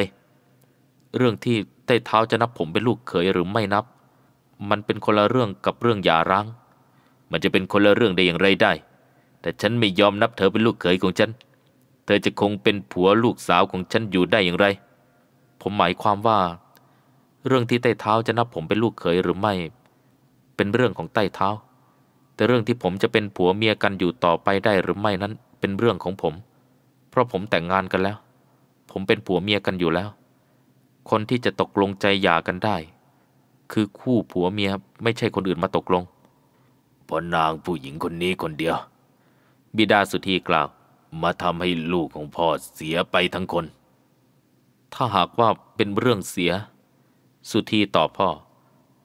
เรื่องที่ใต้เท้าจะนับผมเป็นลูกเขยหรือไม่นับ มันเป็นคนละเรื่องกับเรื่องหย่าร้าง มันจะเป็นคนละเรื่องได้อย่างไรได้ แต่ฉันไม่ยอมนับเธอเป็นลูกเขยของฉัน เธอจะคงเป็นผัวลูกสาวของฉันอยู่ได้อย่างไรผมหมายความว่าเรื่องที่ใต้เท้าจะนับผมเป็นลูกเขยหรือไม่ เป็นเรื่องของใต้เท้า แต่เรื่องที่ผมจะเป็นผัวเมียกันอยู่ต่อไปได้หรือไม่นั้น เป็นเรื่องของผม เพราะผมแต่งงานกันแล้ว ผมเป็นผัวเมียกันอยู่แล้ว คนที่จะตกลงใจหย่ากันได้ คือคู่ผัวเมียไม่ใช่คนอื่นมาตกลงพอนางผู้หญิงคนนี้คนเดียว บิดาสุธีกล่าวมาทำให้ลูกของพ่อเสียไปทั้งคนถ้าหากว่าเป็นเรื่องเสีย สุธีตอบพ่อ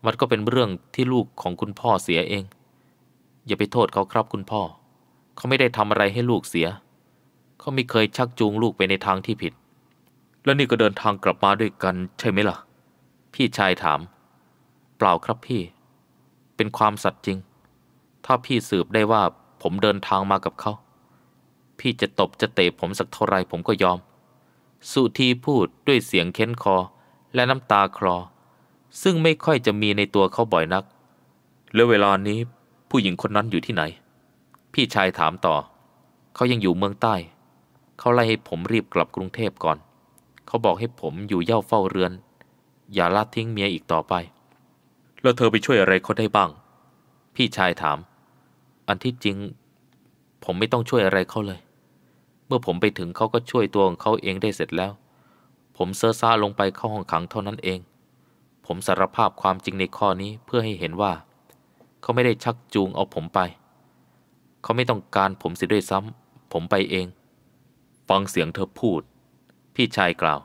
มันก็เป็นเรื่องที่ลูกของคุณพ่อเสียเอง อย่าไปโทษเขาครับคุณพ่อ เขาไม่ได้ทำอะไรให้ลูกเสีย เขาไม่เคยชักจูงลูกไปในทางที่ผิด แล้วนี่ก็เดินทางกลับมาด้วยกันใช่ไหมละ่ะ พี่ชายถาม เปล่าครับพี่ เป็นความสัตย์จริง ถ้าพี่สืบได้ว่าผมเดินทางมากับเขา พี่จะตบจะเตะผมสักเท่าไรผมก็ยอมสุธีพูดด้วยเสียงเค้นคอและน้ำตาคลอซึ่งไม่ค่อยจะมีในตัวเขาบ่อยนักแล้วเวลานี้ผู้หญิงคนนั้นอยู่ที่ไหน พี่ชายถามต่อเขายังอยู่เมืองใต้เขาไล่ให้ผมรีบกลับกรุงเทพก่อนเขาบอกให้ผมอยู่เย่าเฝ้าเรือน อย่าละทิ้งเมียอีกต่อไป แล้วเธอไปช่วยอะไรเขาได้บ้าง พี่ชายถาม อันที่จริง ผมไม่ต้องช่วยอะไรเขาเลยเมื่อผมไปถึงเขาก็ช่วยตัวของเขาเองได้เสร็จแล้ว ผมเซอร์ซาลงไปเข้าห้องขังเท่านั้นเอง ผมสารภาพความจริงในข้อนี้เพื่อให้เห็นว่า เขาไม่ได้ชักจูงเอาผมไป เขาไม่ต้องการผมเสียด้วยซ้ำผมไปเอง ฟังเสียงเธอพูด พี่ชายกล่าว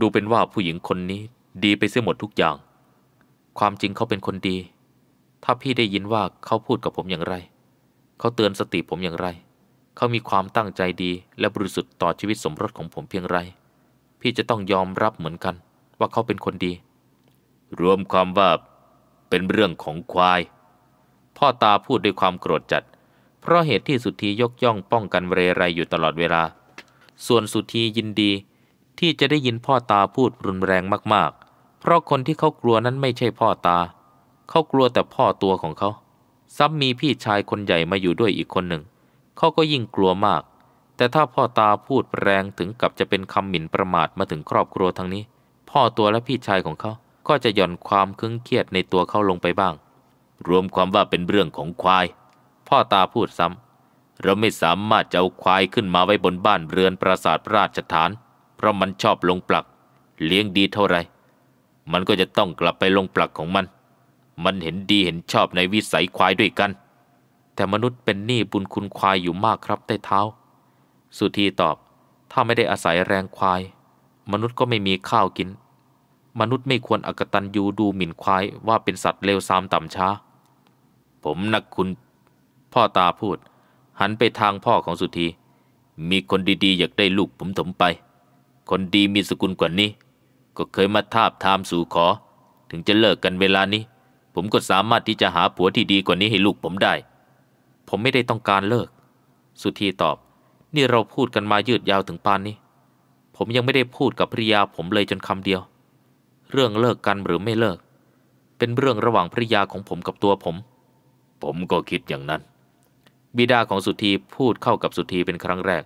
ดูเป็นว่าผู้หญิงคนนี้ดีไปเสียหมดทุกอย่าง ความจริงเขาเป็นคนดี ถ้าพี่ได้ยินว่าเขาพูดกับผมอย่างไร เขาเตือนสติผมอย่างไรเขามีความตั้งใจดีและบริสุทธิ์ต่อชีวิตสมรสของผมเพียงไร พี่จะต้องยอมรับเหมือนกัน ว่าเขาเป็นคนดี รวมความว่า เป็นเรื่องของควาย พ่อตาพูดด้วยความโกรธจัด เพราะเหตุที่สุธียกย่องป้องกันเรไรอยู่ตลอดเวลา ส่วนสุธียินดี ที่จะได้ยินพ่อตาพูดรุนแรงมากๆ เพราะคนที่เขากลัวนั้นไม่ใช่พ่อตา เขากลัวแต่พ่อตัวของเขาซ้ำมีพี่ชายคนใหญ่มาอยู่ด้วยอีกคนหนึ่งเขาก็ยิ่งกลัวมาก แต่ถ้าพ่อตาพูดแรงถึงกับจะเป็นคำหมิ่นประมาทมาถึงครอบครัวทางนี้ พ่อตัวและพี่ชายของเขา ก็จะหย่อนความคึงเครียดในตัวเขาลงไปบ้าง รวมความว่าเป็นเรื่องของควาย พ่อตาพูดซ้ำ เราไม่สามารถจะเอาควายขึ้นมาไว้บนบ้านเรือนปราสาทราชฐาน เพราะมันชอบลงปลัก เลี้ยงดีเท่าไร มันก็จะต้องกลับไปลงปลักของมัน มันเห็นดีเห็นชอบในวิสัยควายด้วยกันแต่มนุษย์เป็นหนี้บุญคุณควายอยู่มากครับใต้เท้า สุธีตอบ ถ้าไม่ได้อาศัยแรงควาย มนุษย์ก็ไม่มีข้าวกิน มนุษย์ไม่ควรอกตันยูดูหมิ่นควายว่าเป็นสัตว์เลวทรามต่ำช้า ผมนักคุณ พ่อตาพูด หันไปทางพ่อของสุธี มีคนดีๆอยากได้ลูกผมถมไป คนดีมีสกุลกว่านี้ ก็เคยมาทาบทามสู่ขอ ถึงจะเลิกกันเวลานี้ ผมก็สามารถที่จะหาผัวที่ดีกว่านี้ให้ลูกผมได้ผมไม่ได้ต้องการเลิก สุธีตอบ นี่เราพูดกันมายืดยาวถึงปานนี้ ผมยังไม่ได้พูดกับภริยาผมเลยจนคำเดียว เรื่องเลิกกันหรือไม่เลิก เป็นเรื่องระหว่างภริยาของผมกับตัวผม ผมก็คิดอย่างนั้น บิดาของสุธีพูดเข้ากับสุธีเป็นครั้งแรก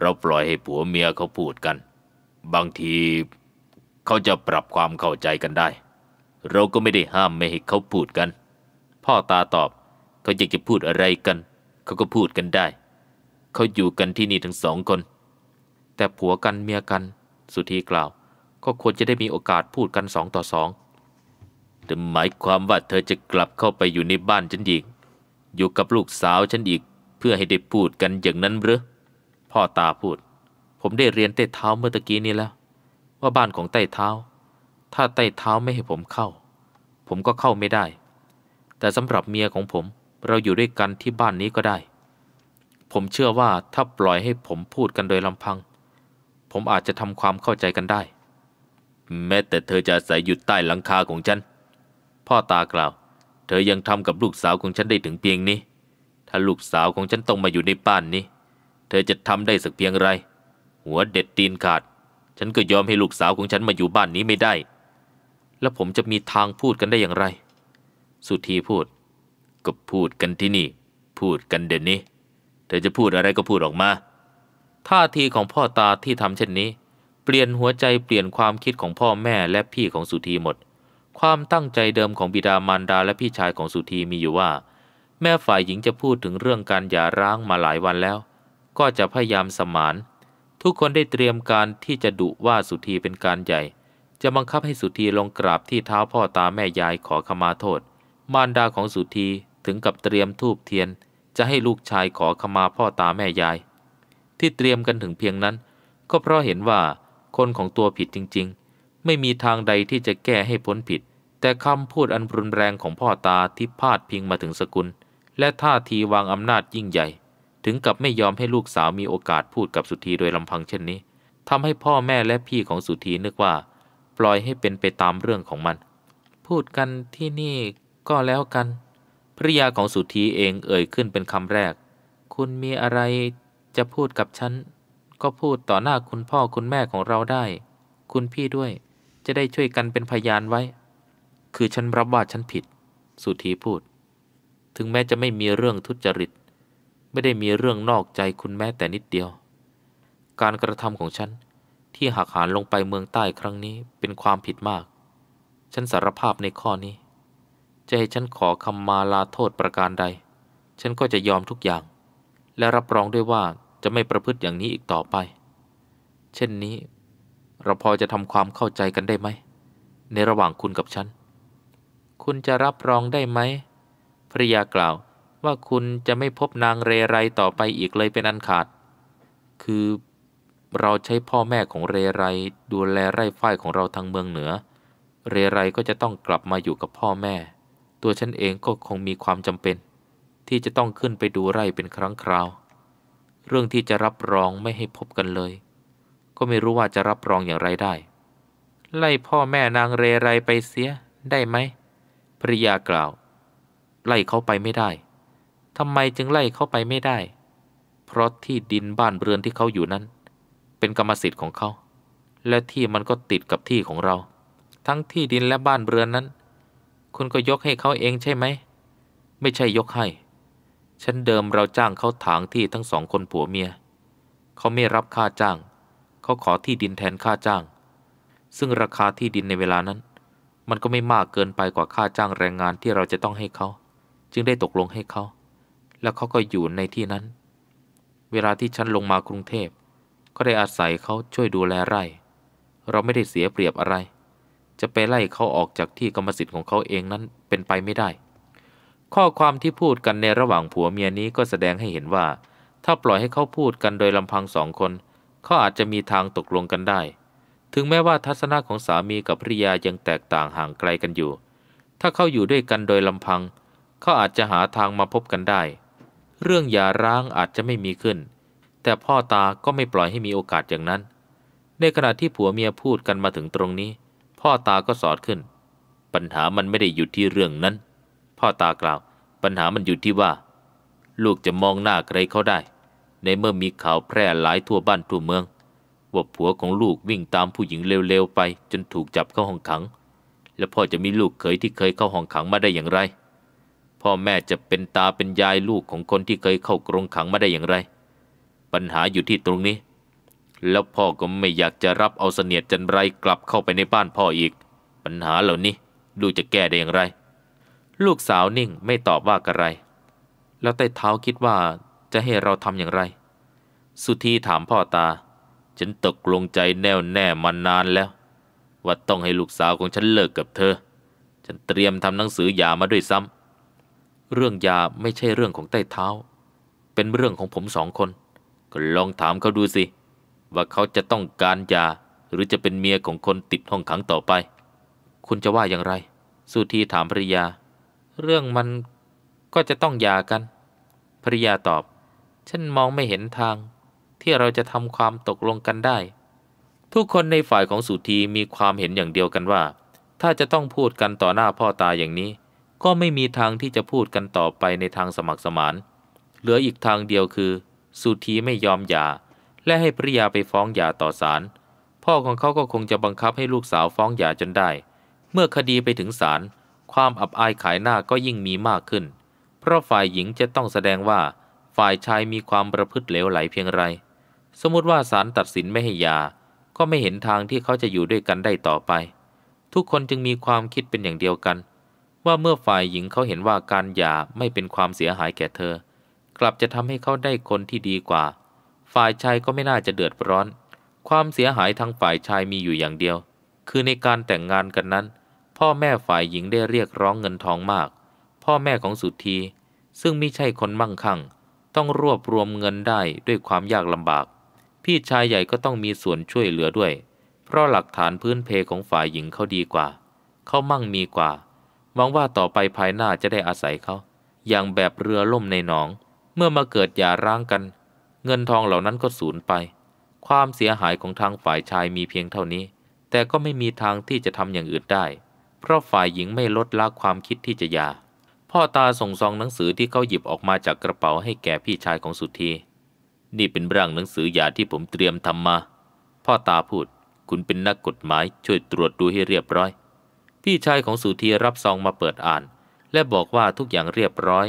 เราปล่อยให้ผัวเมียเขาพูดกัน บางทีเขาจะปรับความเข้าใจกันได้ เราก็ไม่ได้ห้ามไม่ให้เขาพูดกัน พ่อตาตอบเขาอยากจะพูดอะไรกัน เขาก็พูดกันได้ เขาอยู่กันที่นี่ทั้งสองคน แต่ผัวกันเมียกัน สุธีกล่าว ก็ควรจะได้มีโอกาสพูดกันสองต่อสองแต่หมายความว่าเธอจะกลับเข้าไปอยู่ในบ้านฉันอีก อยู่กับลูกสาวฉันอีก เพื่อให้ได้พูดกันอย่างนั้นหรือพ่อตาพูด ผมได้เรียนเต้เท้าเมื่อตะกี้นี้แล้ว ว่าบ้านของใต้เท้า ถ้าใต้เท้าไม่ให้ผมเข้า ผมก็เข้าไม่ได้ แต่สำหรับเมียของผมเราอยู่ด้วยกันที่บ้านนี้ก็ได้ ผมเชื่อว่าถ้าปล่อยให้ผมพูดกันโดยลำพัง ผมอาจจะทำความเข้าใจกันได้ แม้แต่เธอจะใสยหยุดใต้หลังคาของฉัน พ่อตากล่าว เธอยังทำกับลูกสาวของฉันได้ถึงเพียงนี้ ถ้าลูกสาวของฉันต้องมาอยู่ในบ้านนี้ เธอจะทำได้สักเพียงไร หัวเด็ดตีนขาด ฉันก็ยอมให้ลูกสาวของฉันมาอยู่บ้านนี้ไม่ได้ แล้วผมจะมีทางพูดกันได้อย่างไร สุธีพูดก็พูดกันที่นี่ พูดกันเดี๋ยวนี้เธอจะพูดอะไรก็พูดออกมา ท่าทีของพ่อตาที่ทำเช่นนี้ เปลี่ยนหัวใจเปลี่ยนความคิดของพ่อแม่และพี่ของสุธีหมด ความตั้งใจเดิมของบิดามารดาและพี่ชายของสุธีมีอยู่ว่า แม่ฝ่ายหญิงจะพูดถึงเรื่องการหย่าร้างมาหลายวันแล้ว ก็จะพยายามสมาน ทุกคนได้เตรียมการที่จะดุว่าสุธีเป็นการใหญ่ จะบังคับให้สุธีลงกราบที่เท้าพ่อตาแม่ยายขอขมาโทษ มารดาของสุธีถึงกับเตรียมทูบเทียนจะให้ลูกชายขอขมาพ่อตาแม่ยาย ที่เตรียมกันถึงเพียงนั้น ก็เพราะเห็นว่าคนของตัวผิดจริงๆ ไม่มีทางใดที่จะแก้ให้พ้นผิด แต่คำพูดอันรุนแรงของพ่อตาที่พาดพิงมาถึงสกุล และท่าทีวางอำนาจยิ่งใหญ่ ถึงกับไม่ยอมให้ลูกสาวมีโอกาสพูดกับสุธีโดยลำพังเช่นนี้ทำให้พ่อแม่และพี่ของสุธีนึกว่า ปล่อยให้เป็นไปตามเรื่องของมัน พูดกันที่นี่ก็แล้วกันภริยาของสุธีเองเอ่ยขึ้นเป็นคำแรก คุณมีอะไรจะพูดกับฉัน ก็พูดต่อหน้าคุณพ่อคุณแม่ของเราได้ คุณพี่ด้วย จะได้ช่วยกันเป็นพยานไว้ คือฉันรับว่าฉันผิด สุธีพูด ถึงแม้จะไม่มีเรื่องทุจริต ไม่ได้มีเรื่องนอกใจคุณแม่แต่นิดเดียว การกระทำของฉัน ที่หักหานลงไปเมืองใต้ครั้งนี้เป็นความผิดมาก ฉันสารภาพในข้อนี้จะให้ฉันขอคำมาลาโทษประการใด ฉันก็จะยอมทุกอย่าง และรับรองด้วยว่าจะไม่ประพฤติอย่างนี้อีกต่อไป เช่นนี้ เราพอจะทำความเข้าใจกันได้ไหม ในระหว่างคุณกับฉัน คุณจะรับรองได้ไหมภริยากล่าวว่าคุณจะไม่พบนางเรไรต่อไปอีกเลยเป็นอันขาด คือ เราใช้พ่อแม่ของเรไรดูแลไร่ฝ้ายของเราทางเมืองเหนือ เรไรก็จะต้องกลับมาอยู่กับพ่อแม่ตัวฉันเองก็คงมีความจำเป็น ที่จะต้องขึ้นไปดูไร่เป็นครั้งคราว เรื่องที่จะรับรองไม่ให้พบกันเลย ก็ไม่รู้ว่าจะรับรองอย่างไรได้ ไล่พ่อแม่นางเรไรไปเสียได้ไหมภริยากล่าว ไล่เขาไปไม่ได้ทำไมจึงไล่เขาไปไม่ได้ เพราะที่ดินบ้านเรือนที่เขาอยู่นั้น เป็นกรรมสิทธิ์ของเขา และที่มันก็ติดกับที่ของเรา ทั้งที่ดินและบ้านเรือนนั้นคุณก็ยกให้เขาเองใช่ไหม ไม่ใช่ยกให้ ฉันเดิมเราจ้างเขาถางที่ทั้งสองคนผัวเมีย เขาไม่รับค่าจ้าง เขาขอที่ดินแทนค่าจ้าง ซึ่งราคาที่ดินในเวลานั้น มันก็ไม่มากเกินไปกว่าค่าจ้างแรงงานที่เราจะต้องให้เขา จึงได้ตกลงให้เขา แล้วเขาก็อยู่ในที่นั้น เวลาที่ฉันลงมากรุงเทพ ก็ได้อาศัยเขาช่วยดูแลไร่ เราไม่ได้เสียเปรียบอะไรจะไปไล่เขาออกจากที่กรรมสิทธิ์ของเขาเองนั้นเป็นไปไม่ได้ ข้อความที่พูดกันในระหว่างผัวเมียนี้ก็แสดงให้เห็นว่า ถ้าปล่อยให้เขาพูดกันโดยลำพังสองคน เขาอาจจะมีทางตกลงกันได้ ถึงแม้ว่าทัศนะของสามีกับภริยายังแตกต่างห่างไกลกันอยู่ ถ้าเขาอยู่ด้วยกันโดยลำพัง เขาอาจจะหาทางมาพบกันได้ เรื่องหย่าร้างอาจจะไม่มีขึ้น แต่พ่อตาก็ไม่ปล่อยให้มีโอกาสอย่างนั้น ในขณะที่ผัวเมียพูดกันมาถึงตรงนี้พ่อตาก็สอดขึ้น ปัญหามันไม่ได้อยู่ที่เรื่องนั้น พ่อตากล่าว ปัญหามันอยู่ที่ว่า ลูกจะมองหน้าใครเขาได้ ในเมื่อมีข่าวแพร่หลายทั่วบ้านทั่วเมือง ว่าผัวของลูกวิ่งตามผู้หญิงเร็วๆไป จนถูกจับเข้าห้องขัง แล้วพ่อจะมีลูกเคยที่เคยเข้าห้องขังมาได้อย่างไร พ่อแม่จะเป็นตาเป็นยายลูกของคนที่เคยเข้ากรงขังมาได้อย่างไร ปัญหาอยู่ที่ตรงนี้แล้วพ่อ ก็ไม่อยากจะรับเอาเสนียดจันไรกลับเข้าไปในบ้านพ่ออีก ปัญหาเหล่านี้ลูกจะแก้ได้อย่างไร ลูกสาวนิ่งไม่ตอบว่าอะไร แล้วใต้เท้าคิดว่าจะให้เราทำอย่างไร สุธีถามพ่อตา ฉันตกลงใจแน่วแน่มานานแล้ว ว่าต้องให้ลูกสาวของฉันเลิกกับเธอ ฉันเตรียมทำหนังสือหย่ามาด้วยซ้ำเรื่องยาไม่ใช่เรื่องของใต้เท้า เป็นเรื่องของผมสองคน ก็ลองถามเขาดูสิเว่าเขาจะต้องการยา หรือจะเป็นเมียของคนติดห้องขังต่อไป คุณจะว่าอย่างไร สุธีถามภริยา เรื่องมันก็จะต้องยากันภริยาตอบฉันมองไม่เห็นทาง ที่เราจะทำความตกลงกันได้ ทุกคนในฝ่ายของสุธีมีความเห็นอย่างเดียวกันว่า ถ้าจะต้องพูดกันต่อหน้าพ่อตาอย่างนี้ ก็ไม่มีทางที่จะพูดกันต่อไปในทางสมัครสมาน เหลืออีกทางเดียวคือ สุธีไม่ยอมยย่าและให้ภริยาไปฟ้องหย่าต่อศาล พ่อของเขาก็คงจะบังคับให้ลูกสาวฟ้องหย่าจนได้ เมื่อคดีไปถึงศาล ความอับอายขายหน้าก็ยิ่งมีมากขึ้น เพราะฝ่ายหญิงจะต้องแสดงว่าฝ่ายชายมีความประพฤติเลวไหลเพียงไร สมมติว่าศาลตัดสินไม่ให้หย่า ก็ไม่เห็นทางที่เขาจะอยู่ด้วยกันได้ต่อไป ทุกคนจึงมีความคิดเป็นอย่างเดียวกัน ว่าเมื่อฝ่ายหญิงเขาเห็นว่าการหย่าไม่เป็นความเสียหายแก่เธอ กลับจะทำให้เขาได้คนที่ดีกว่าฝ่ายชายก็ไม่น่าจะเดือดร้อน ความเสียหายทางฝ่ายชายมีอยู่อย่างเดียว คือในการแต่งงานกันนั้น พ่อแม่ฝ่ายหญิงได้เรียกร้องเงินทองมาก พ่อแม่ของสุธี ซึ่งไม่ใช่คนมั่งคั่ง ต้องรวบรวมเงินได้ด้วยความยากลำบาก พี่ชายใหญ่ก็ต้องมีส่วนช่วยเหลือด้วย เพราะหลักฐานพื้นเพของฝ่ายหญิงเขาดีกว่า เขามั่งมีกว่า หวังว่าต่อไปภายหน้าจะได้อาศัยเขา อย่างแบบเรือล่มในหนอง เมื่อมาเกิดอย่าร้างกันเงินทองเหล่านั้นก็สูญไป ความเสียหายของทางฝ่ายชายมีเพียงเท่านี้ แต่ก็ไม่มีทางที่จะทำอย่างอื่นได้ เพราะฝ่ายหญิงไม่ลดละความคิดที่จะยา พ่อตาส่งซองหนังสือที่เขาหยิบออกมาจากกระเป๋าให้แก่พี่ชายของสุธีนี่เป็นร่างหนังสือยาที่ผมเตรียมทำมา พ่อตาพูด คุณเป็นนักกฎหมายช่วยตรวจดูให้เรียบร้อย พี่ชายของสุธีรับซองมาเปิดอ่าน และบอกว่าทุกอย่างเรียบร้อย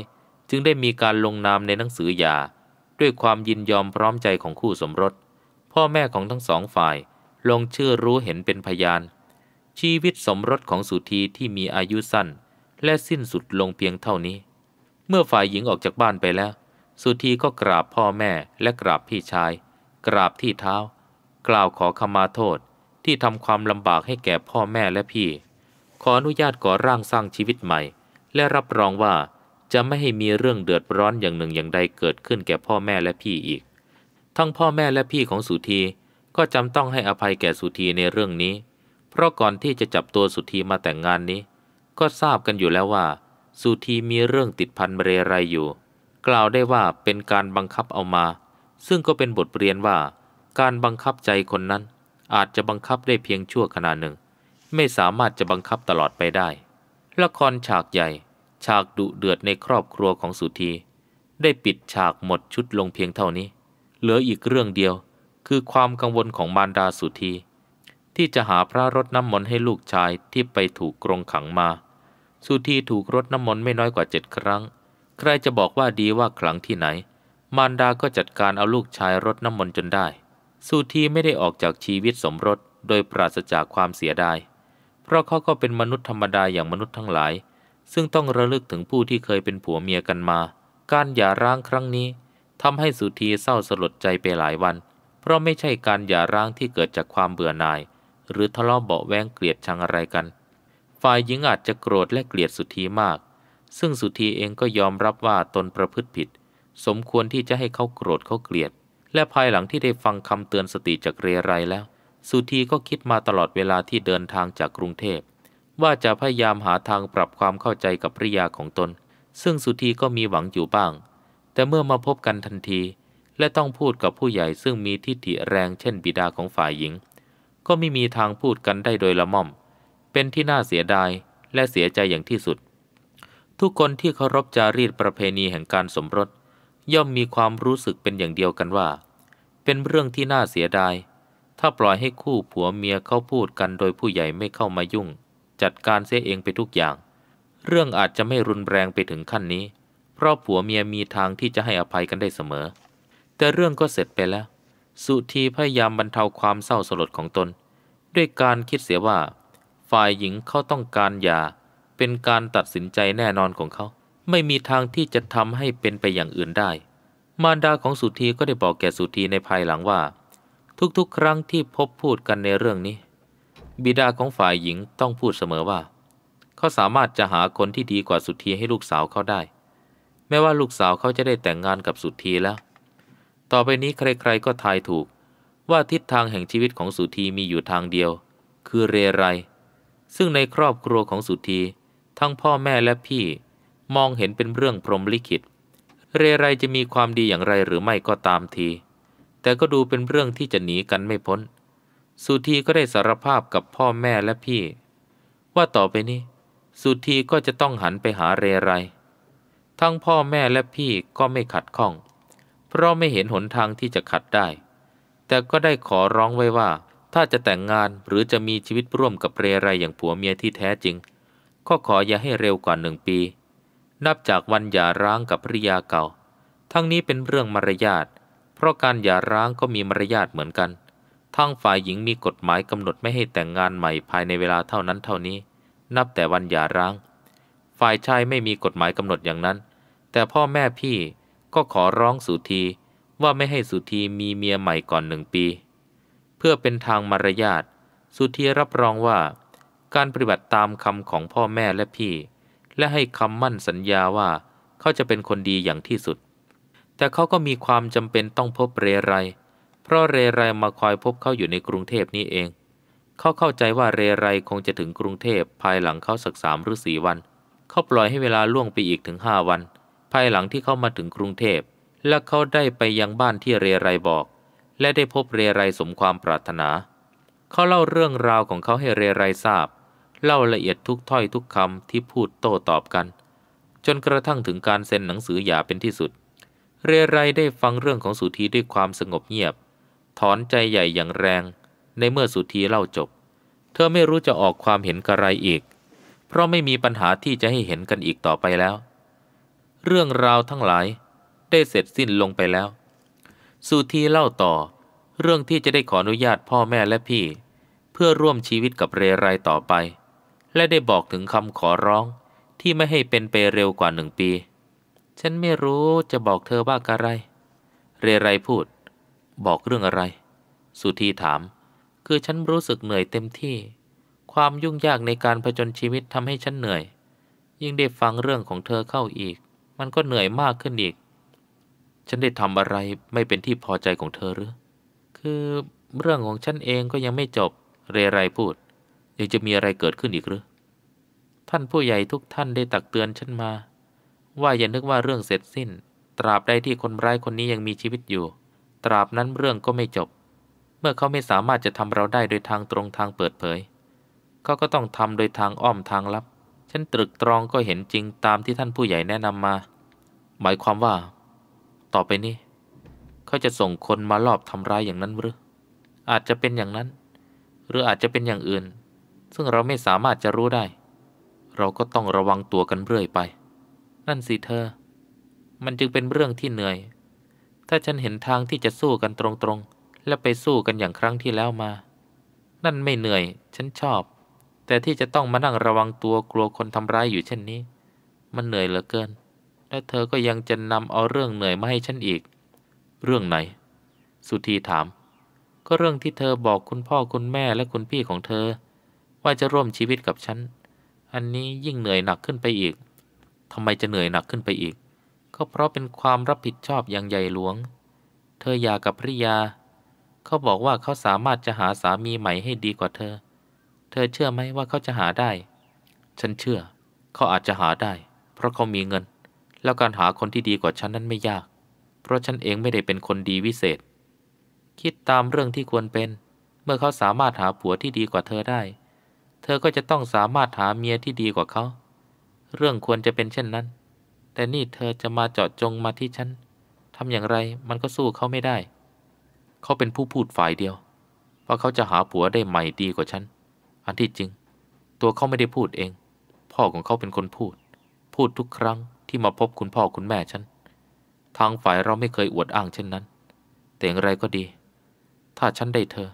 จึงได้มีการลงนามในหนังสือยาด้วยความยินยอมพร้อมใจของคู่สมรส พ่อแม่ของทั้งสองฝ่ายลงชื่อรู้เห็นเป็นพยาน ชีวิตสมรสของสุธีที่มีอายุสั้น และสิ้นสุดลงเพียงเท่านี้ เมื่อฝ่ายหญิงออกจากบ้านไปแล้ว สุธีก็กราบพ่อแม่และกราบพี่ชาย กราบที่เท้า กล่าวขอขมาโทษที่ทำความลำบากให้แก่พ่อแม่และพี่ ขออนุญาตก่อร่างสร้างชีวิตใหม่ และรับรองว่าจะไม่ให้มีเรื่องเดือดร้อนอย่างหนึ่งอย่างใดเกิดขึ้นแก่พ่อแม่และพี่อีก ทั้งพ่อแม่และพี่ของสุธีก็จำต้องให้อภัยแก่สุธีในเรื่องนี้ เพราะก่อน ที่จะจับตัวสุธีมาแต่งงานนี้ ก็ทราบกันอยู่แล้วว่า สุธีมีเรื่องติดพันเรไรอยู่ กล่าวได้ว่าเป็นการบังคับเอามา ซึ่งก็เป็นบทเรียนว่า การบังคับใจคนนั้น อาจจะบังคับได้เพียงชั่วขณะหนึ่ง ไม่สามารถจะบังคับตลอดไปได้ ละครฉากใหญ่ฉากดุเดือดในครอบครัวของสุธี ได้ปิดฉากหมดชุดลงเพียงเท่านี้ เหลืออีกเรื่องเดียวคือความกังวลของมารดาสุธีที่จะหาพระรถน้ำมนต์ให้ลูกชายที่ไปถูกกรงขังมา สุธีถูกรถน้ำมนต์ไม่น้อยกว่าเจ็ดครั้ง ใครจะบอกว่าดีว่าขลังที่ไหน มารดาก็จัดการเอาลูกชายรถน้ำมนต์จนได้สุธีไม่ได้ออกจากชีวิตสมรสโดยปราศจากความเสียดายเพราะเขาก็เป็นมนุษย์ธรรมดาอย่างมนุษย์ทั้งหลายซึ่งต้องระลึกถึงผู้ที่เคยเป็นผัวเมียกันมา การหย่าร้างครั้งนี้ทำให้สุธีเศร้าสลดใจไปหลายวัน เพราะไม่ใช่การหย่าร้างที่เกิดจากความเบื่อหน่าย หรือทะเลาะเบาแวงเกลียดชังอะไรกัน ฝ่ายหญิงอาจจะโกรธและเกลียดสุธีมาก ซึ่งสุธีเองก็ยอมรับว่าตนประพฤติผิด สมควรที่จะให้เขาโกรธเขาเกลียด และภายหลังที่ได้ฟังคำเตือนสติจากเรไรแล้ว สุธีก็คิดมาตลอดเวลาที่เดินทางจากกรุงเทพว่าจะพยายามหาทางปรับความเข้าใจกับภริยาของตน ซึ่งสุธีก็มีหวังอยู่บ้าง แต่เมื่อมาพบกันทันที และต้องพูดกับผู้ใหญ่ซึ่งมีทิฏฐิแรง เช่นบิดาของฝ่ายหญิง ก็ไม่มีทางพูดกันได้โดยละม่อม เป็นที่น่าเสียดายและเสียใจอย่างที่สุด ทุกคนที่เคารพจารีตประเพณีแห่งการสมรส ย่อมมีความรู้สึกเป็นอย่างเดียวกันว่า เป็นเรื่องที่น่าเสียดาย ถ้าปล่อยให้คู่ผัวเมียเขาพูดกันโดยผู้ใหญ่ไม่เข้ามายุ่งจัดการเสียเองไปทุกอย่าง เรื่องอาจจะไม่รุนแรงไปถึงขั้นนี้ เพราะผัวเมียมีทางที่จะให้อภัยกันได้เสมอ แต่เรื่องก็เสร็จไปแล้ว สุธีพยายามบรรเทาความเศร้าสลดของตนด้วยการคิดเสียว่า ฝ่ายหญิงเขาต้องการยาเป็นการตัดสินใจแน่นอนของเขา ไม่มีทางที่จะทำให้เป็นไปอย่างอื่นได้ มารดาของสุธีก็ได้บอกแก่สุธีในภายหลังว่า ทุกๆ ครั้งที่พบพูดกันในเรื่องนี้บิดาของฝ่ายหญิงต้องพูดเสมอว่า เขาสามารถจะหาคนที่ดีกว่าสุธีให้ลูกสาวเขาได้ แม้ว่าลูกสาวเขาจะได้แต่งงานกับสุธีแล้ว ต่อไปนี้ใครๆก็ทายถูกว่าทิศทางแห่งชีวิตของสุธีมีอยู่ทางเดียว คือเรไรซึ่งในครอบครัวของสุธีทั้งพ่อแม่และพี่ มองเห็นเป็นเรื่องพรหมลิขิตเรไรจะมีความดีอย่างไรหรือไม่ก็ตามที แต่ก็ดูเป็นเรื่องที่จะหนีกันไม่พ้นสุธีก็ได้สารภาพกับพ่อแม่และพี่ ว่าต่อไปนี้ สุธีก็จะต้องหันไปหาเรไรทั้งพ่อแม่และพี่ก็ไม่ขัดข้อง เพราะไม่เห็นหนทางที่จะขัดได้ แต่ก็ได้ขอร้องไว้ว่า ถ้าจะแต่งงานหรือจะมีชีวิตร่วมกับเรไรอย่างผัวเมียที่แท้จริงก็ขออย่าให้เร็วกว่าหนึ่งปี นับจากวันหย่าร้างกับภริยาเก่า ทั้งนี้เป็นเรื่องมารยาทเพราะการหย่าร้างก็มีมารยาทเหมือนกันข้างฝ่ายหญิงมีกฎหมายกำหนดไม่ให้แต่งงานใหม่ภายในเวลาเท่านั้นเท่านี้ นับแต่วันหย่าร้าง ฝ่ายชายไม่มีกฎหมายกำหนดอย่างนั้น แต่พ่อแม่พี่ก็ขอร้องสุธีว่าไม่ให้สุธีมีเมียใหม่ก่อนหนึ่งปี เพื่อเป็นทางมารยาท สุธีรับรองว่า การปฏิบัติตามคำของพ่อแม่และพี่ และให้คำมั่นสัญญาว่าเขาจะเป็นคนดีอย่างที่สุด แต่เขาก็มีความจำเป็นต้องพบเรไรเพราะเรไรมาคอยพบเขาอยู่ในกรุงเทพนี่เอง เขาเข้าใจว่าเรไรคงจะถึงกรุงเทพภายหลังเขาสักสามหรือสี่วัน เขาปล่อยให้เวลาล่วงไปอีกถึงห้าวัน ภายหลังที่เขามาถึงกรุงเทพ และเขาได้ไปยังบ้านที่เรไรบอก และได้พบเรไรสมความปรารถนา เขาเล่าเรื่องราวของเขาให้เรไรทราบ เล่าละเอียดทุกถ้อยทุกคำที่พูดโต้ตอบกัน จนกระทั่งถึงการเซ็นหนังสือหย่าเป็นที่สุด เรไรได้ฟังเรื่องของสุธีด้วยความสงบเงียบถอนใจใหญ่อย่างแรง ในเมื่อสุธีเล่าจบ เธอไม่รู้จะออกความเห็นกระไรอีก เพราะไม่มีปัญหาที่จะให้เห็นกันอีกต่อไปแล้ว เรื่องราวทั้งหลายได้เสร็จสิ้นลงไปแล้ว สุธีเล่าต่อ เรื่องที่จะได้ขออนุญาตพ่อแม่และพี่ เพื่อร่วมชีวิตกับเรไรต่อไป และได้บอกถึงคำขอร้องที่ไม่ให้เป็นไปเร็วกว่าหนึ่งปี ฉันไม่รู้จะบอกเธอว่าอะไร เรไรพูดบอกเรื่องอะไร สุธีถาม คือฉันรู้สึกเหนื่อยเต็มที่ ความยุ่งยากในการผจญชีวิตทำให้ฉันเหนื่อย ยิ่งได้ฟังเรื่องของเธอเข้าอีก มันก็เหนื่อยมากขึ้นอีก ฉันได้ทำอะไรไม่เป็นที่พอใจของเธอหรือ คือเรื่องของฉันเองก็ยังไม่จบ เรไรพูด ยังจะมีอะไรเกิดขึ้นอีกหรือ ท่านผู้ใหญ่ทุกท่านได้ตักเตือนฉันมา ว่าอย่านึกว่าเรื่องเสร็จสิ้น ตราบใดที่คนร้ายคนนี้ยังมีชีวิตอยู่ตราบนั้นเรื่องก็ไม่จบ เมื่อเขาไม่สามารถจะทำเราได้โดยทางตรงทางเปิดเผย เขาก็ต้องทำโดยทางอ้อมทางลับ ฉันตรึกตรองก็เห็นจริงตามที่ท่านผู้ใหญ่แนะนำมา หมายความว่า ต่อไปนี้เขาจะส่งคนมาลอบทำร้ายอย่างนั้นหรือ อาจจะเป็นอย่างนั้น หรืออาจจะเป็นอย่างอื่น ซึ่งเราไม่สามารถจะรู้ได้ เราก็ต้องระวังตัวกันเรื่อยไป นั่นสิเธอ มันจึงเป็นเรื่องที่เหนื่อยถ้าฉันเห็นทางที่จะสู้กันตรงๆ และไปสู้กันอย่างครั้งที่แล้วมา นั่นไม่เหนื่อย ฉันชอบ แต่ที่จะต้องมานั่งระวังตัวกลัวคนทำร้ายอยู่เช่นนี้ มันเหนื่อยเหลือเกิน และเธอก็ยังจะนำเอาเรื่องเหนื่อยมาให้ฉันอีก เรื่องไหน สุธีถาม ก็เรื่องที่เธอบอกคุณพ่อคุณแม่และคุณพี่ของเธอ ว่าจะร่วมชีวิตกับฉัน อันนี้ยิ่งเหนื่อยหนักขึ้นไปอีกทำไมจะเหนื่อยหนักขึ้นไปอีกก็เพราะเป็นความรับผิดชอบอย่างใหญ่หลวง เธออยากกับภริยา เขาบอกว่าเขาสามารถจะหาสามีใหม่ให้ดีกว่าเธอ เธอเชื่อไหมว่าเขาจะหาได้ ฉันเชื่อ เขาอาจจะหาได้ เพราะเขามีเงิน แล้วการหาคนที่ดีกว่าฉันนั้นไม่ยาก เพราะฉันเองไม่ได้เป็นคนดีวิเศษ คิดตามเรื่องที่ควรเป็น เมื่อเขาสามารถหาผัวที่ดีกว่าเธอได้ เธอก็จะต้องสามารถหาเมียที่ดีกว่าเขา เรื่องควรจะเป็นเช่นนั้นแต่นี่เธอจะมาเจาะจงมาที่ฉัน ทำอย่างไรมันก็สู้เขาไม่ได้ เขาเป็นผู้พูดฝ่ายเดียวว่าเขาจะหาผัวได้ใหม่ดีกว่าฉัน อันที่จริง ตัวเขาไม่ได้พูดเอง พ่อของเขาเป็นคนพูด พูดทุกครั้งที่มาพบคุณพ่อคุณแม่ฉัน ทางฝ่ายเราไม่เคยอวดอ้างเช่นนั้น แต่อย่างไรก็ดี ถ้าฉันได้เธอ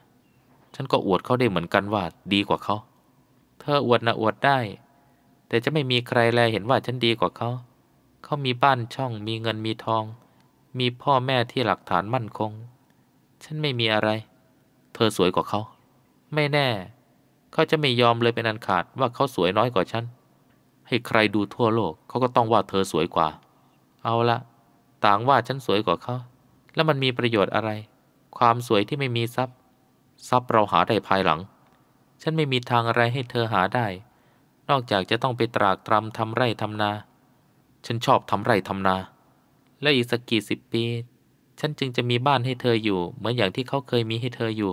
ฉันก็อวดเขาได้เหมือนกันว่าดีกว่าเขา เธออวดนะอวดได้ แต่จะไม่มีใครแลเห็นว่าฉันดีกว่าเขาเขามีบ้านช่องมีเงินมีทอง มีพ่อแม่ที่หลักฐานมั่นคง ฉันไม่มีอะไร เธอสวยกว่าเขา ไม่แน่ เขาจะไม่ยอมเลยเป็นอันขาดว่าเขาสวยน้อยกว่าฉัน ให้ใครดูทั่วโลก เขาก็ต้องว่าเธอสวยกว่า เอาละต่างว่าฉันสวยกว่าเขา แล้วมันมีประโยชน์อะไร ความสวยที่ไม่มีทรัพย์ ทรัพย์เราหาได้ภายหลัง ฉันไม่มีทางอะไรให้เธอหาได้ นอกจากจะต้องไปตรากตรำทำไร่ทำนาฉันชอบทำไรทำนา และอีกสักกี่สิบปี ฉันจึงจะมีบ้านให้เธออยู่เหมือนอย่างที่เขาเคยมีให้เธออยู่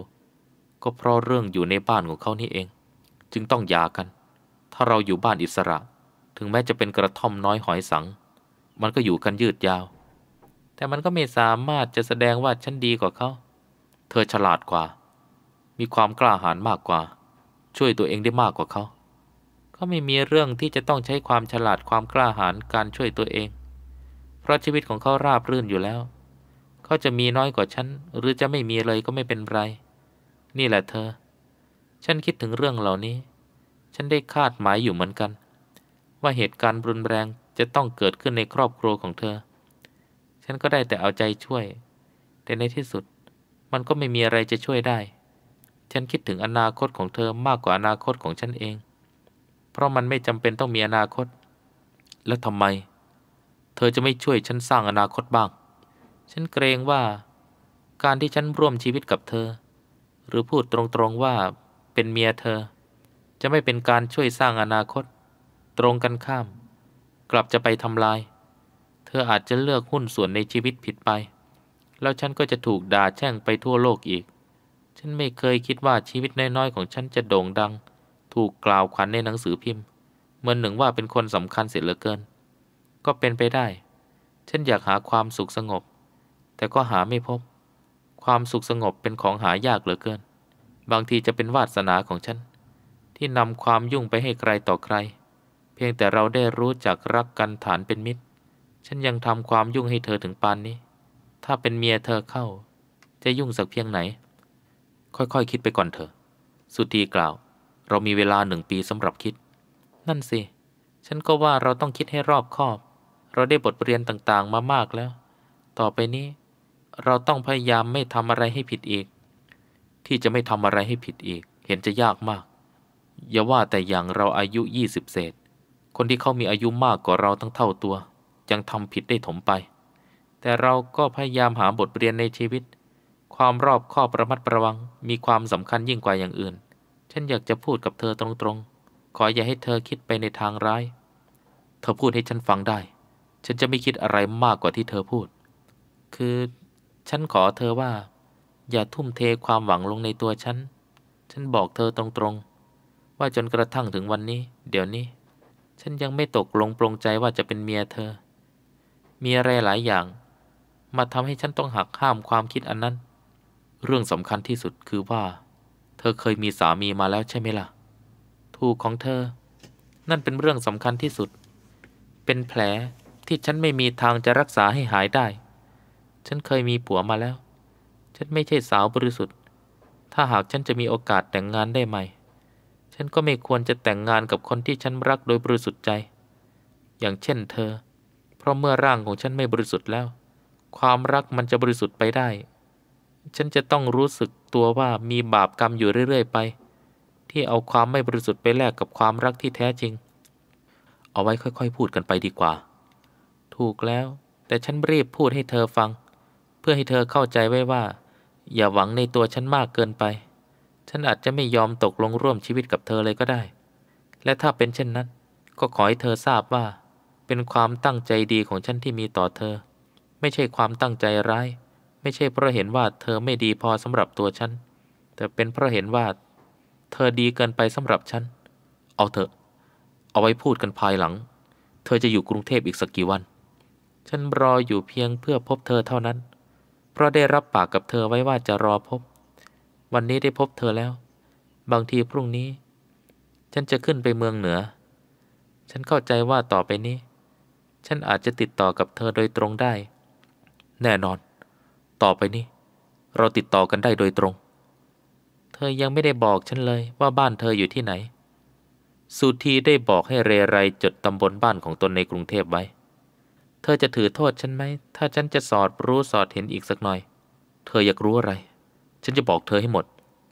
ก็เพราะเรื่องอยู่ในบ้านของเขานี่เอง จึงต้องหย่ากัน ถ้าเราอยู่บ้านอิสระ ถึงแม้จะเป็นกระท่อมน้อยหอยสัง มันก็อยู่กันยืดยาว แต่มันก็ไม่สามารถจะแสดงว่าฉันดีกว่าเขา เธอฉลาดกว่า มีความกล้าหาญมากกว่า ช่วยตัวเองได้มากกว่าเขาก็ไม่มีเรื่องที่จะต้องใช้ความฉลาดความกล้าหาญการช่วยตัวเอง เพราะชีวิตของเขาราบรื่นอยู่แล้ว เขาจะมีน้อยกว่าฉัน หรือจะไม่มีเลยก็ไม่เป็นไร นี่แหละเธอ ฉันคิดถึงเรื่องเหล่านี้ ฉันได้คาดหมายอยู่เหมือนกัน ว่าเหตุการณ์รุนแรงจะต้องเกิดขึ้นในครอบครัวของเธอ ฉันก็ได้แต่เอาใจช่วย แต่ในที่สุด มันก็ไม่มีอะไรจะช่วยได้ ฉันคิดถึงอนาคตของเธอมากกว่าอนาคตของฉันเองเพราะมันไม่จำเป็นต้องมีอนาคต แล้วทำไม เธอจะไม่ช่วยฉันสร้างอนาคตบ้าง ฉันเกรงว่าการที่ฉันร่วมชีวิตกับเธอ หรือพูดตรงๆว่าเป็นเมียเธอ จะไม่เป็นการช่วยสร้างอนาคต ตรงกันข้าม กลับจะไปทำลาย เธออาจจะเลือกหุ้นส่วนในชีวิตผิดไป แล้วฉันก็จะถูกด่าแช่งไปทั่วโลกอีก ฉันไม่เคยคิดว่าชีวิตน้อยๆของฉันจะโด่งดังถูกกล่าวขวัญในหนังสือพิมพ์ เหมือนหนึ่งว่าเป็นคนสำคัญเสียเหลือเกิน ก็เป็นไปได้ฉันอยากหาความสุขสงบ แต่ก็หาไม่พบ ความสุขสงบเป็นของหายากเหลือเกิน บางทีจะเป็นวาสนาของฉันที่นำความยุ่งไปให้ใครต่อใคร เพียงแต่เราได้รู้จักรักกันฐานเป็นมิตร ฉันยังทำความยุ่งให้เธอถึงปานนี้ ถ้าเป็นเมียเธอเข้า จะยุ่งสักเพียงไหน ค่อยๆคคิดไปก่อนเถอะ สุธีกล่าวเรามีเวลาหนึ่งปีสำหรับคิด นั่นสิ ฉันก็ว่าเราต้องคิดให้รอบคอบ เราได้บทเรียนต่างๆมามากแล้ว ต่อไปนี้ เราต้องพยายามไม่ทำอะไรให้ผิดอีก ที่จะไม่ทำอะไรให้ผิดอีกเห็นจะยากมากอย่าว่าแต่อย่างเราอายุยี่สิบเศษ คนที่เขามีอายุมากกว่าเราตั้งเท่าตัว ยังทำผิดได้ถมไป แต่เราก็พยายามหาบทเรียนในชีวิต ความรอบคอบระมัดระวัง มีความสำคัญยิ่งกว่าอย่างอื่นฉันอยากจะพูดกับเธอตรงๆ ขออย่าให้เธอคิดไปในทางร้าย เธอพูดให้ฉันฟังได้ ฉันจะไม่คิดอะไรมากกว่าที่เธอพูด คือ ฉันขอเธอว่า อย่าทุ่มเทความหวังลงในตัวฉัน ฉันบอกเธอตรงๆ ว่าจนกระทั่งถึงวันนี้ เดี๋ยวนี้ ฉันยังไม่ตกลงปรงใจว่าจะเป็นเมียเธอ มีอะไรหลายอย่าง มาทำให้ฉันต้องหักห้ามความคิดอันนั้น เรื่องสำคัญที่สุดคือว่าธอเคยมีสามีมาแล้วใช่ไหมละ่ะถูกของเธอ นั่นเป็นเรื่องสำคัญที่สุด เป็นแผลที่ฉันไม่มีทางจะรักษาให้หายได้ ฉันเคยมีผัวมาแล้ว ฉันไม่ใช่สาวบริสุทธิ์ ถ้าหากฉันจะมีโอกาสแต่งงานได้ใหม่ฉันก็ไม่ควรจะแต่งงานกับคนที่ฉันรักโดยบริสุทธิ์ใจ อย่างเช่นเธอ เพราะเมื่อร่างของฉันไม่บริสุทธิ์แล้ว ความรักมันจะบริสุทธิ์ไปได้ฉันจะต้องรู้สึกตัวว่ามีบาปกรรมอยู่เรื่อยๆ ไป ที่เอาความไม่บริสุทธิ์ไปแลกกับความรักที่แท้จริง เอาไว้ค่อยๆพูดกันไปดีกว่า ถูกแล้วแต่ฉันรีบพูดให้เธอฟัง เพื่อให้เธอเข้าใจไว้ว่า อย่าหวังในตัวฉันมากเกินไป ฉันอาจจะไม่ยอมตกลงร่วมชีวิตกับเธอเลยก็ได้ และถ้าเป็นเช่นนั้น ก็ขอให้เธอทราบว่า เป็นความตั้งใจดีของฉันที่มีต่อเธอ ไม่ใช่ความตั้งใจร้ายไม่ใช่เพราะเห็นว่าเธอไม่ดีพอสำหรับตัวฉัน แต่เป็นเพราะเห็นว่าเธอดีเกินไปสำหรับฉัน เอาเถอะเอาไว้พูดกันภายหลัง เธอจะอยู่กรุงเทพอีกสักกี่วัน ฉันรออยู่เพียงเพื่อพบเธอเท่านั้น เพราะได้รับปากกับเธอไว้ว่าจะรอพบ วันนี้ได้พบเธอแล้ว บางทีพรุ่งนี้ ฉันจะขึ้นไปเมืองเหนือ ฉันเข้าใจว่าต่อไปนี้ ฉันอาจจะติดต่อกับเธอโดยตรงได้ แน่นอนต่อไปนี้เราติดต่อกันได้โดยตรง เธอยังไม่ได้บอกฉันเลยว่าบ้านเธออยู่ที่ไหนสุธีได้บอกให้เรไรจดตำบลบ้านของตนในกรุงเทพไว้ เธอจะถือโทษฉันไหม ถ้าฉันจะสอดรู้สอดเห็นอีกสักหน่อย เธออยากรู้อะไร ฉันจะบอกเธอให้หมด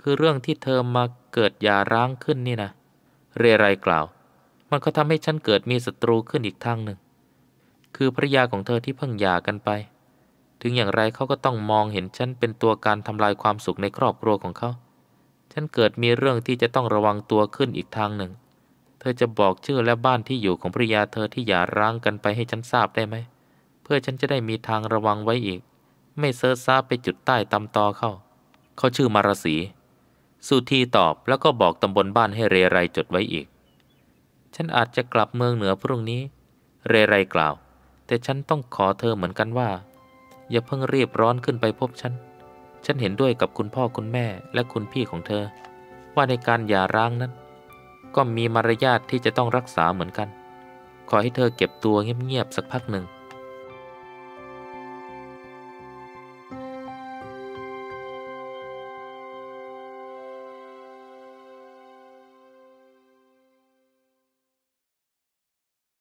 คือเรื่องที่เธอมาเกิดยาร้างขึ้นนี่นะเรไรกล่าว มันก็ทำให้ฉันเกิดมีศัตรูขึ้นอีกทางหนึ่ง คือภรยาของเธอที่เพิ่งหย่ากันไปถึงอย่างไรเขาก็ต้องมองเห็นฉันเป็นตัวการทำลายความสุขในครอบครัวของเขา ฉันเกิดมีเรื่องที่จะต้องระวังตัวขึ้นอีกทางหนึ่ง เธอจะบอกชื่อและบ้านที่อยู่ของภริยาเธอที่อย่าร้างกันไปให้ฉันทราบได้ไหม เพื่อฉันจะได้มีทางระวังไว้อีก ไม่เซิร์ซาไปจุดใต้ตำตอเข้าเขาชื่อมารสีสุธีตอบแล้วก็บอกตำบลบ้านให้เรไรจดไว้อีก ฉันอาจจะกลับเมืองเหนือพรุ่งนี้ เรไรกล่าว แต่ฉันต้องขอเธอเหมือนกันว่าอย่าเพิ่งรีบร้อนขึ้นไปพบฉัน ฉันเห็นด้วยกับคุณพ่อคุณแม่และคุณพี่ของเธอ ว่าในการหย่าร้างนั้น ก็มีมารยาทที่จะต้องรักษาเหมือนกัน ขอให้เธอเก็บตัวเงียบๆสักพักหนึ่ง